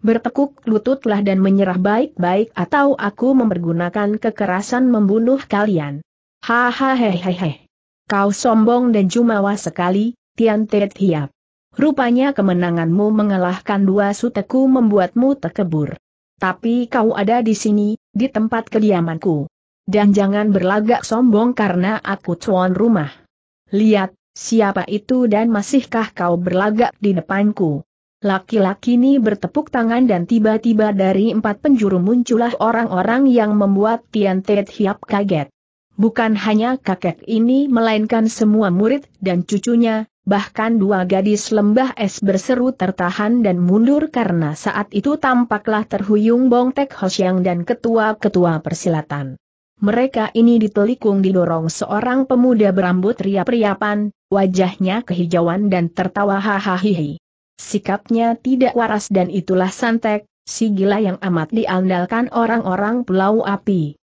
Bertekuk lututlah dan menyerah baik-baik atau aku mempergunakan kekerasan membunuh kalian. Hahaha. Kau sombong dan jumawa sekali, Tian Tet Hiap. Rupanya kemenanganmu mengalahkan dua suteku membuatmu terkebur. Tapi kau ada di sini, di tempat kediamanku. Dan jangan berlagak sombong karena aku tuan rumah. Lihat, siapa itu dan masihkah kau berlagak di depanku? Laki-laki ini bertepuk tangan dan tiba-tiba dari empat penjuru muncullah orang-orang yang membuat Tian Tet Hiap kaget. Bukan hanya kakek ini melainkan semua murid dan cucunya, bahkan dua gadis lembah es berseru tertahan dan mundur karena saat itu tampaklah terhuyung Bongtek Hosyang dan ketua-ketua persilatan. Mereka ini ditelikung didorong seorang pemuda berambut riap-riapan, wajahnya kehijauan dan tertawa hahaha. Sikapnya tidak waras dan itulah Santek, si gila yang amat diandalkan orang-orang Pulau Api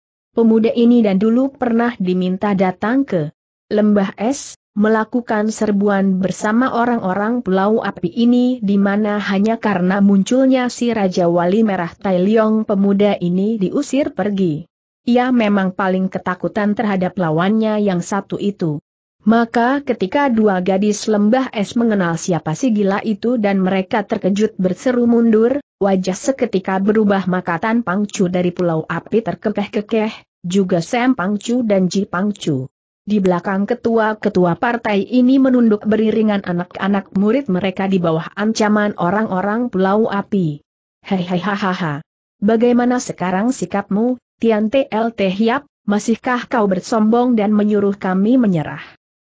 pemuda ini dan dulu pernah diminta datang ke Lembah Es, melakukan serbuan bersama orang-orang Pulau Api ini di mana hanya karena munculnya si Raja Wali Merah Tai Leong pemuda ini diusir pergi. Ia memang paling ketakutan terhadap lawannya yang satu itu. Maka ketika dua gadis lembah es mengenal siapa si gila itu dan mereka terkejut berseru mundur, wajah seketika berubah maka Tan Pangcu dari Pulau Api terkekeh-kekeh, juga Sam Pangcu dan Ji Pangcu. Di belakang ketua-ketua partai ini menunduk beriringan anak-anak murid mereka di bawah ancaman orang-orang pulau api. Hei hei ha. Bagaimana sekarang sikapmu, Tian TLT Hiap, masihkah kau bersombong dan menyuruh kami menyerah?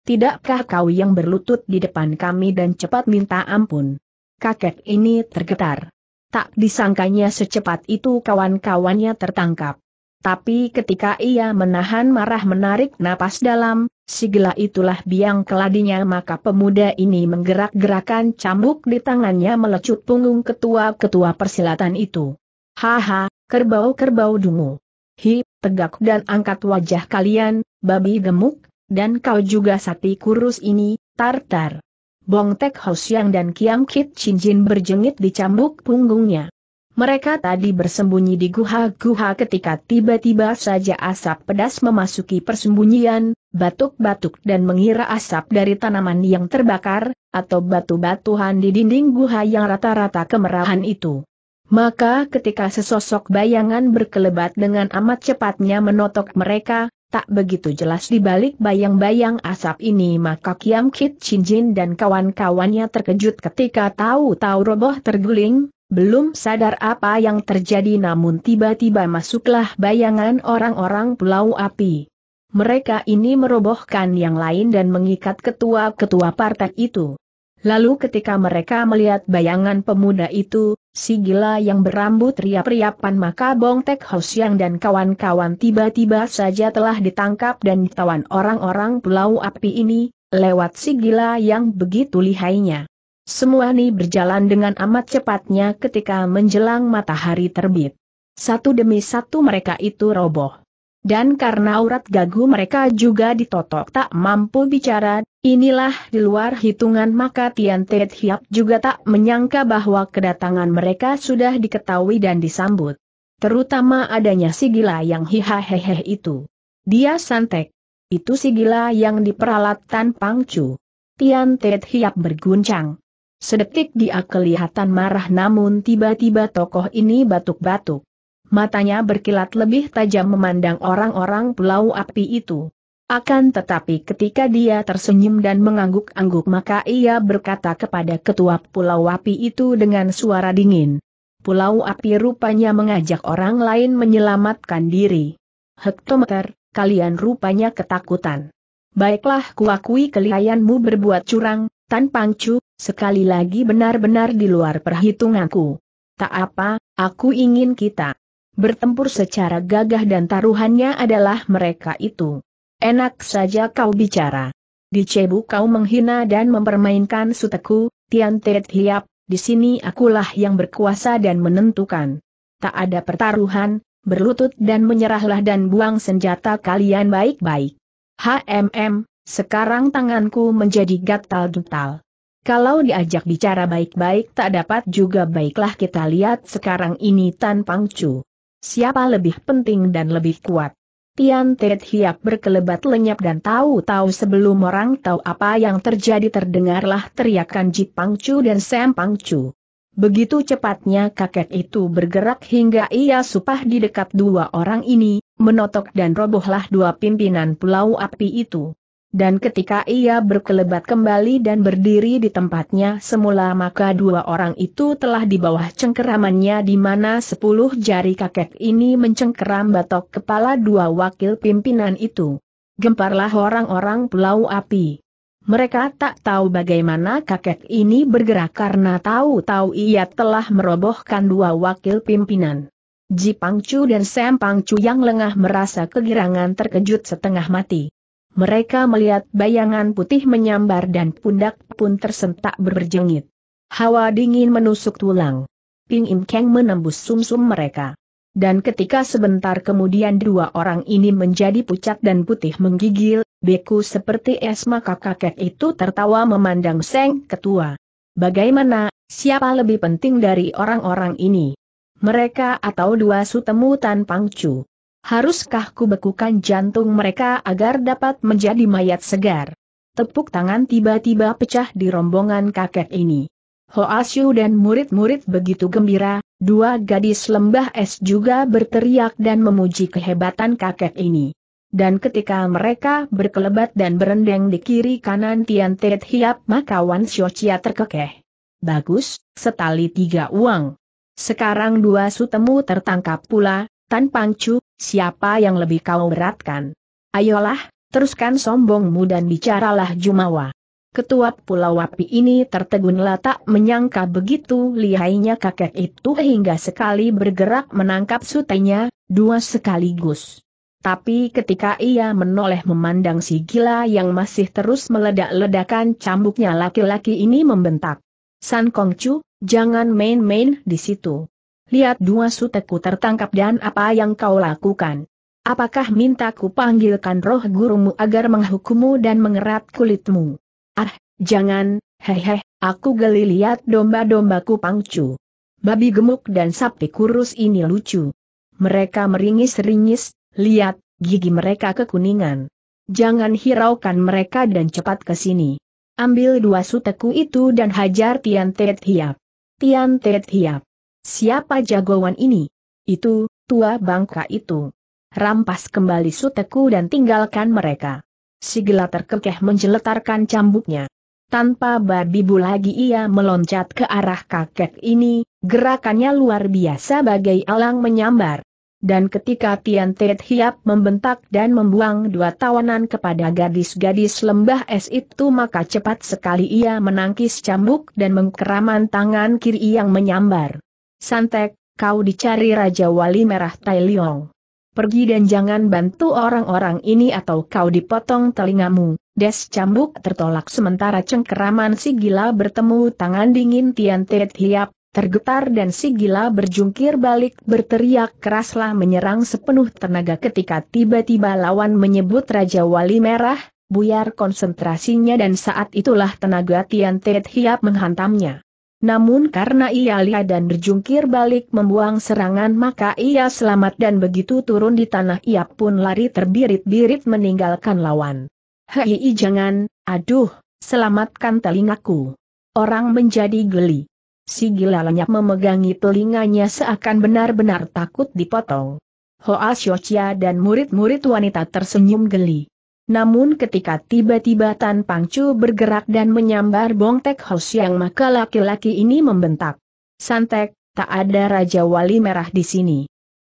Tidakkah kau yang berlutut di depan kami dan cepat minta ampun? Kakek ini tergetar. Tak disangkanya secepat itu kawan-kawannya tertangkap. Tapi ketika ia menahan marah menarik napas dalam, sigla itulah biang keladinya maka pemuda ini menggerak-gerakan cambuk di tangannya melecut punggung ketua-ketua persilatan itu. Haha, kerbau-kerbau dungu. Hi, tegak dan angkat wajah kalian, babi gemuk, dan kau juga sati kurus ini, tartar. Bong Tek Hosiang dan Kiam Kit Chin Jin berjengit di cambuk punggungnya. Mereka tadi bersembunyi di guha-guha ketika tiba-tiba saja asap pedas memasuki persembunyian, batuk-batuk dan mengira asap dari tanaman yang terbakar, atau batu-batuhan di dinding guha yang rata-rata kemerahan itu. Maka ketika sesosok bayangan berkelebat dengan amat cepatnya menotok mereka, tak begitu jelas di balik bayang-bayang asap ini maka Kiam Kit Chin Jin dan kawan-kawannya terkejut ketika tahu-tahu roboh terguling, belum sadar apa yang terjadi namun tiba-tiba masuklah bayangan orang-orang pulau api. Mereka ini merobohkan yang lain dan mengikat ketua-ketua partai itu. Lalu ketika mereka melihat bayangan pemuda itu, si gila yang berambut riap-riapan maka Bong Tek Hosiang dan kawan-kawan tiba-tiba saja telah ditangkap dan ditawan orang-orang pulau api ini, lewat si gila yang begitu lihainya. Semua ini berjalan dengan amat cepatnya ketika menjelang matahari terbit. Satu demi satu mereka itu roboh. Dan karena urat gagu mereka juga ditotok tak mampu bicara, inilah di luar hitungan maka Tian Tet Hiap juga tak menyangka bahwa kedatangan mereka sudah diketahui dan disambut. Terutama adanya si gila yang hihahehe itu. Dia santek. Itu si gila yang diperalat Tan Pangcu. Tian Tet Hiap berguncang. Sedetik dia kelihatan marah namun tiba-tiba tokoh ini batuk-batuk. Matanya berkilat lebih tajam memandang orang-orang pulau api itu. Akan tetapi ketika dia tersenyum dan mengangguk-angguk maka ia berkata kepada ketua pulau api itu dengan suara dingin. Pulau api rupanya mengajak orang lain menyelamatkan diri. Hektometer, kalian rupanya ketakutan. Baiklah kuakui kelihayanmu berbuat curang, Tan Pangcu, sekali lagi benar-benar di luar perhitunganku. Tak apa, aku ingin kita bertempur secara gagah dan taruhannya adalah mereka itu. Enak saja kau bicara. Di Cebu kau menghina dan mempermainkan suteku, Tian Tet Hiap, di sini akulah yang berkuasa dan menentukan. Tak ada pertaruhan, berlutut dan menyerahlah dan buang senjata kalian baik-baik. HMM, sekarang tanganku menjadi gatal gatal Kalau diajak bicara baik-baik tak dapat juga baiklah kita lihat sekarang ini Tan Pangcu. Siapa lebih penting dan lebih kuat? Tian Tet Hiap berkelebat lenyap dan tahu-tahu sebelum orang tahu apa yang terjadi terdengarlah teriakan Ji Pangcu dan Sam Pangcu. Begitu cepatnya kakek itu bergerak hingga ia supah di dekat dua orang ini, menotok dan robohlah dua pimpinan pulau api itu. Dan ketika ia berkelebat kembali dan berdiri di tempatnya semula maka dua orang itu telah di bawah cengkeramannya di mana sepuluh jari kakek ini mencengkeram batok kepala dua wakil pimpinan itu. Gemparlah orang-orang pulau api. Mereka tak tahu bagaimana kakek ini bergerak karena tahu-tahu ia telah merobohkan dua wakil pimpinan. Ji Pangcu dan Sam Pangcu yang lengah merasa kegirangan terkejut setengah mati. Mereka melihat bayangan putih menyambar dan pundak pun tersentak berjengit. Hawa dingin menusuk tulang. Ping Im Kang menembus sumsum -sum mereka. Dan ketika sebentar kemudian dua orang ini menjadi pucat dan putih menggigil, beku seperti es maka kakek itu tertawa memandang Seng Ketua. Bagaimana, siapa lebih penting dari orang-orang ini? Mereka atau dua sutemu tanpa Pangcu? Haruskah ku bekukan jantung mereka agar dapat menjadi mayat segar? Tepuk tangan tiba-tiba pecah di rombongan kakek ini. Hoasyu dan murid-murid begitu gembira, dua gadis lembah es juga berteriak dan memuji kehebatan kakek ini. Dan ketika mereka berkelebat dan berendeng di kiri kanan Tian Tet Hiap maka Wan Xiochia terkekeh. Bagus, setali tiga uang. Sekarang dua sutemu tertangkap pula, Tan Pangcu, siapa yang lebih kau beratkan? Ayolah, teruskan sombongmu dan bicaralah Jumawa. Ketua Pulau Wapi ini tertegunlah tak menyangka begitu lihainya kakek itu hingga sekali bergerak menangkap sutenya, dua sekaligus. Tapi ketika ia menoleh memandang si gila yang masih terus meledak-ledakan cambuknya laki-laki ini membentak. San Kongcu, jangan main-main di situ lihat dua suteku tertangkap dan apa yang kau lakukan. Apakah minta ku panggilkan roh gurumu agar menghukummu dan mengerat kulitmu? Ah, jangan, hehe, aku geli lihat domba-dombaku pangcu. Babi gemuk dan sapi kurus ini lucu. Mereka meringis-ringis, lihat, gigi mereka kekuningan. Jangan hiraukan mereka dan cepat ke sini. Ambil dua suteku itu dan hajar Tian Tet Hiap. Tian Tet Hiap. Siapa jagoan ini? Itu, tua bangka itu. Rampas kembali suteku dan tinggalkan mereka. Si gila terkekeh menjeletarkan cambuknya. Tanpa babi bu lagi ia meloncat ke arah kakek ini, gerakannya luar biasa bagai alang menyambar. Dan ketika Tian Tet Hiap membentak dan membuang dua tawanan kepada gadis-gadis lembah es itu maka cepat sekali ia menangkis cambuk dan mengkeraman tangan kiri yang menyambar. Santek, kau dicari Raja Wali Merah Tai Liong. Pergi dan jangan bantu orang-orang ini atau kau dipotong telingamu. Des cambuk tertolak sementara cengkeraman si gila bertemu tangan dingin Tian Tet Hiap, tergetar dan si gila berjungkir balik berteriak keraslah menyerang sepenuh tenaga ketika tiba-tiba lawan menyebut Raja Wali Merah, buyar konsentrasinya dan saat itulah tenaga Tian Tet Hiap menghantamnya. Namun karena ia lihat dan berjungkir balik membuang serangan maka ia selamat dan begitu turun di tanah ia pun lari terbirit-birit meninggalkan lawan. Hei jangan, aduh, selamatkan telingaku. Orang menjadi geli. Si gila lenyap memegangi telinganya seakan benar-benar takut dipotong. Hoa Xiochia dan murid-murid wanita tersenyum geli. Namun ketika tiba-tiba Tan Pangcu bergerak dan menyambar Bongtek Hos yang maka laki-laki ini membentak. Santek, tak ada Raja Wali Merah di sini.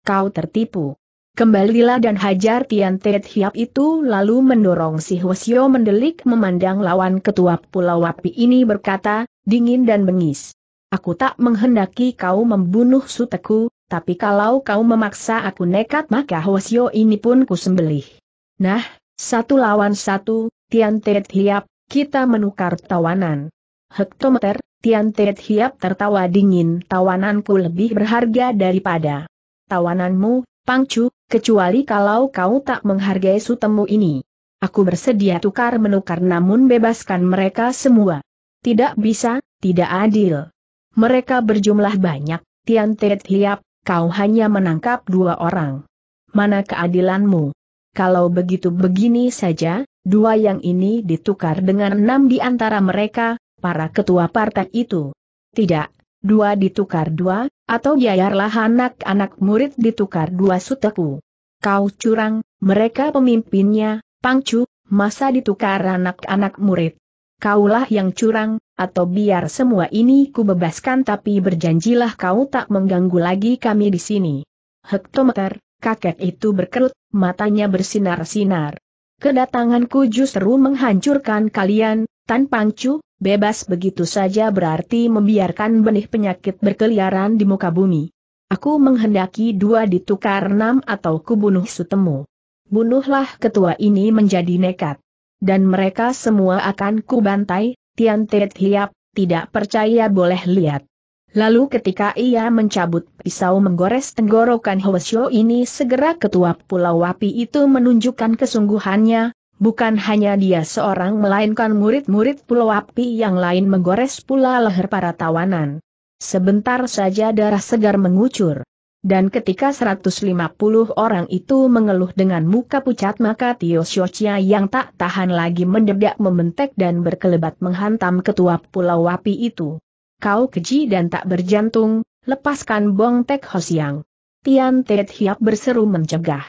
Kau tertipu. Kembalilah dan hajar Tian Tet Hiap itu lalu mendorong si Hwasyo mendelik memandang lawan ketua Pulau Wapi ini berkata, dingin dan bengis. Aku tak menghendaki kau membunuh suteku, tapi kalau kau memaksa aku nekat maka Hwasyo ini pun kusembelih. Nah, satu lawan satu, Tian Tet Hiap, kita menukar tawanan. Hektometer, Tian Tet Hiap tertawa dingin, tawananku lebih berharga daripada tawananmu, Pangcu, kecuali kalau kau tak menghargai sutemu ini. Aku bersedia tukar menukar namun bebaskan mereka semua. Tidak bisa, tidak adil. Mereka berjumlah banyak, Tian Tet Hiap, kau hanya menangkap dua orang. Mana keadilanmu? kalau begitu begini saja, dua yang ini ditukar dengan enam di antara mereka, para ketua partai itu. Tidak, dua ditukar dua, atau biarlah anak-anak murid ditukar dua suteku. Kau curang, mereka pemimpinnya, pangcu, masa ditukar anak-anak murid. Kaulah yang curang, atau biar semua ini kubebaskan, tapi berjanjilah kau tak mengganggu lagi kami di sini. Hektometer, kakek itu berkerut, matanya bersinar-sinar. Kedatanganku justru menghancurkan kalian, Tan Pangcu, bebas begitu saja berarti membiarkan benih penyakit berkeliaran di muka bumi. Aku menghendaki dua ditukar enam atau kubunuh sutemu. Bunuhlah ketua ini menjadi nekat. Dan mereka semua akan kubantai, Tian Tet Hiap, tidak percaya boleh lihat. Lalu ketika ia mencabut pisau menggores tenggorokan Hwasyo ini segera ketua Pulau Wapi itu menunjukkan kesungguhannya, bukan hanya dia seorang melainkan murid-murid Pulau Wapi yang lain menggores pula leher para tawanan. Sebentar saja darah segar mengucur. Dan ketika 150 orang itu mengeluh dengan muka pucat maka Tio Shochia yang tak tahan lagi mendedak membentek dan berkelebat menghantam ketua Pulau Wapi itu kau keji dan tak berjantung, lepaskan Bong Tek Hosiang. Tian Tet Hiap berseru mencegah.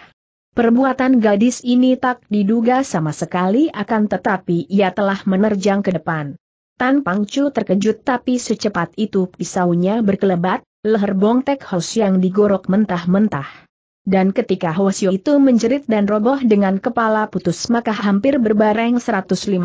Perbuatan gadis ini tak diduga sama sekali akan tetapi ia telah menerjang ke depan. Tan Pangcu terkejut tapi secepat itu pisaunya berkelebat, leher Bong Tek Hosiang digorok mentah-mentah. Dan ketika Hosio itu menjerit dan roboh dengan kepala putus maka hampir berbareng 150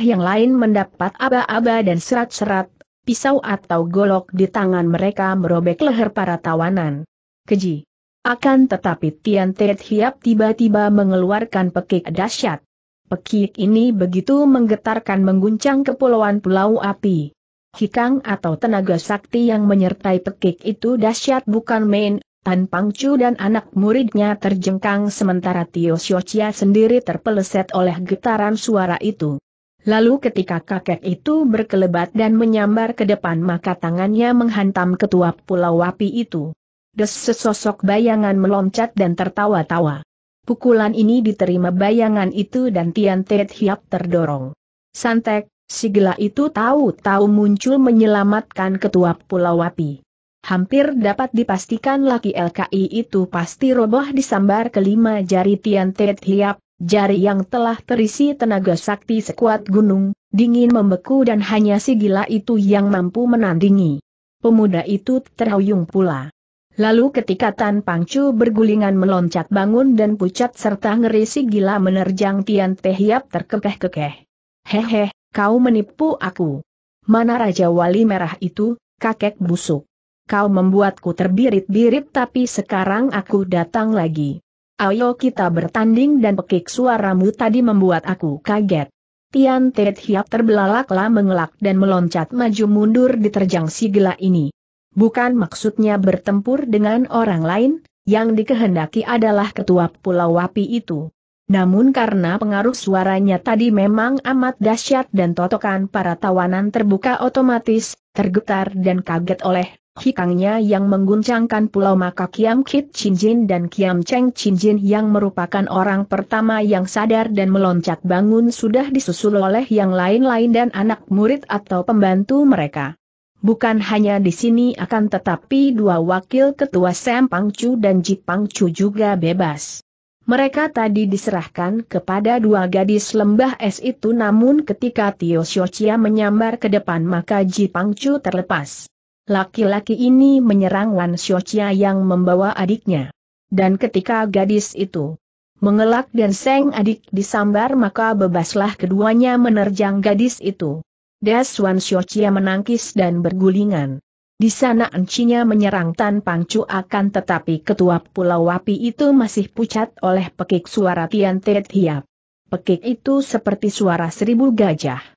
yang lain mendapat aba-aba dan serat-serat pisau atau golok di tangan mereka merobek leher para tawanan. Keji. Akan tetapi Tian Tet Hiap tiba-tiba mengeluarkan pekik dahsyat. Pekik ini begitu menggetarkan mengguncang kepulauan Pulau Api. Hikang atau tenaga sakti yang menyertai pekik itu dahsyat bukan main, Tan Pang Chu dan anak muridnya terjengkang sementara Tio Chia sendiri terpeleset oleh getaran suara itu. Lalu ketika kakek itu berkelebat dan menyambar ke depan maka tangannya menghantam ketua pulau wapi itu. Des sesosok bayangan meloncat dan tertawa-tawa. Pukulan ini diterima bayangan itu dan Tian Tiet Hiap terdorong. Santek, si gila itu tahu-tahu muncul menyelamatkan ketua pulau wapi. Hampir dapat dipastikan laki LKI itu pasti roboh disambar kelima jari Tian Tiet Hiap, jari yang telah terisi tenaga sakti sekuat gunung, dingin membeku dan hanya si gila itu yang mampu menandingi. Pemuda itu terhuyung pula. Lalu ketika Tan Pangcu bergulingan meloncat bangun dan pucat serta ngeri si gila menerjang Tian Teh terkekeh-kekeh. Hehe, kau menipu aku. Mana Raja Wali Merah itu, kakek busuk. Kau membuatku terbirit-birit tapi sekarang aku datang lagi. Ayo kita bertanding dan pekik suaramu tadi membuat aku kaget. Tian Tet Hiap terbelalaklah mengelak dan meloncat maju mundur diterjang si gila ini. Bukan maksudnya bertempur dengan orang lain, yang dikehendaki adalah ketua Pulau Wapi itu. Namun karena pengaruh suaranya tadi memang amat dahsyat dan totokan para tawanan terbuka otomatis, tergetar dan kaget oleh hikangnya yang mengguncangkan pulau maka Kiam Kit Chin Jin dan Kiam Cheng Chin Jin yang merupakan orang pertama yang sadar dan meloncat bangun sudah disusul oleh yang lain-lain dan anak murid atau pembantu mereka. Bukan hanya di sini akan tetapi dua wakil ketua Sam Pang Chu dan Ji Chu juga bebas. Mereka tadi diserahkan kepada dua gadis lembah es itu namun ketika Tio Chia menyambar ke depan maka Ji Pang Chu terlepas. Laki-laki ini menyerang Wan Xiochia yang membawa adiknya. Dan ketika gadis itu mengelak dan Seng adik disambar maka bebaslah keduanya menerjang gadis itu. Das Wan Xiochia menangkis dan bergulingan. Di sana encinya menyerang Tan Pangcu akan tetapi ketua Pulau Wapi itu masih pucat oleh pekik suara Tian Te Hiap. Pekik itu seperti suara seribu gajah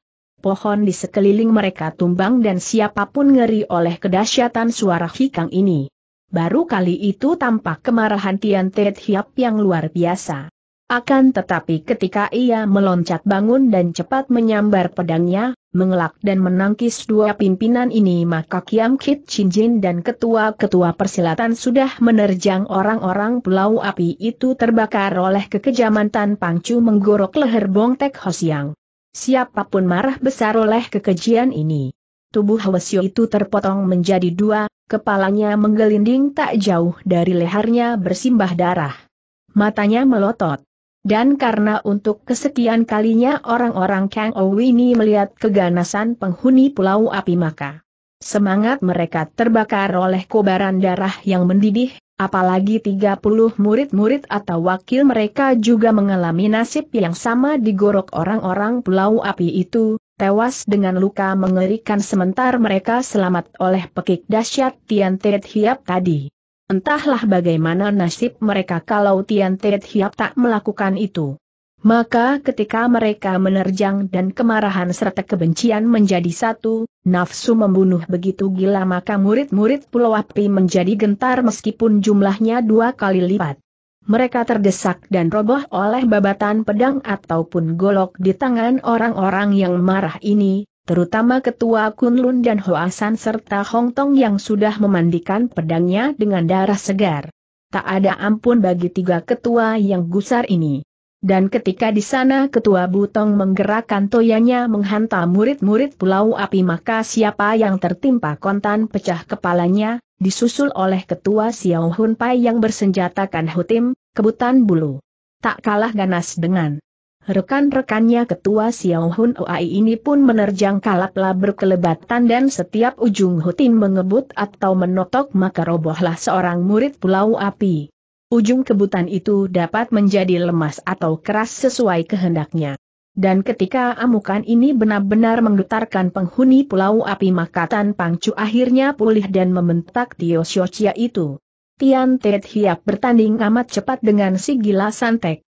pohon di sekeliling mereka tumbang dan siapapun ngeri oleh kedahsyatan suara hikang ini. Baru kali itu tampak kemarahan Tian Tet Hiap yang luar biasa. Akan tetapi ketika ia meloncat bangun dan cepat menyambar pedangnya, mengelak dan menangkis dua pimpinan ini maka Kiam Kit Chin Jin dan ketua-ketua persilatan sudah menerjang orang-orang pulau api itu terbakar oleh kekejaman Tan Pangcu menggorok leher Bong Tek Hosiang. Siapapun marah besar oleh kekejian ini. Tubuh Hwasyo itu terpotong menjadi dua, kepalanya menggelinding tak jauh dari lehernya bersimbah darah. Matanya melotot. Dan karena untuk kesekian kalinya orang-orang Kang Owi melihat keganasan penghuni Pulau Api maka semangat mereka terbakar oleh kobaran darah yang mendidih, Apalagi 30 murid-murid atau wakil mereka juga mengalami nasib yang sama digorok orang-orang pulau api itu, tewas dengan luka mengerikan sementara mereka selamat oleh pekik dasyat Tian Tiet Hiap tadi. Entahlah bagaimana nasib mereka kalau Tian Tiet Hiap tak melakukan itu. Maka ketika mereka menerjang dan kemarahan serta kebencian menjadi satu, nafsu membunuh begitu gila maka murid-murid Pulau Api menjadi gentar meskipun jumlahnya dua kali lipat. Mereka terdesak dan roboh oleh babatan pedang ataupun golok di tangan orang-orang yang marah ini, terutama ketua Kunlun dan Hoasan serta Hong Tong yang sudah memandikan pedangnya dengan darah segar. Tak ada ampun bagi tiga ketua yang gusar ini. Dan ketika di sana ketua Butong menggerakkan toyanya menghantam murid-murid pulau api maka siapa yang tertimpa kontan pecah kepalanya, disusul oleh ketua Xiao Hun Pai yang bersenjatakan hutim, kebutan bulu. Tak kalah ganas dengan Rekan-rekannya ketua Xiao Hun Oai ini pun menerjang kalaplah berkelebatan dan setiap ujung hutim mengebut atau menotok maka robohlah seorang murid pulau api ujung kebutan itu dapat menjadi lemas atau keras sesuai kehendaknya. Dan ketika amukan ini benar-benar menggetarkan penghuni Pulau Api Makatan Pangcu akhirnya pulih dan membentak Tio Shochia itu. Tian Tet Hiap bertanding amat cepat dengan si gila santek,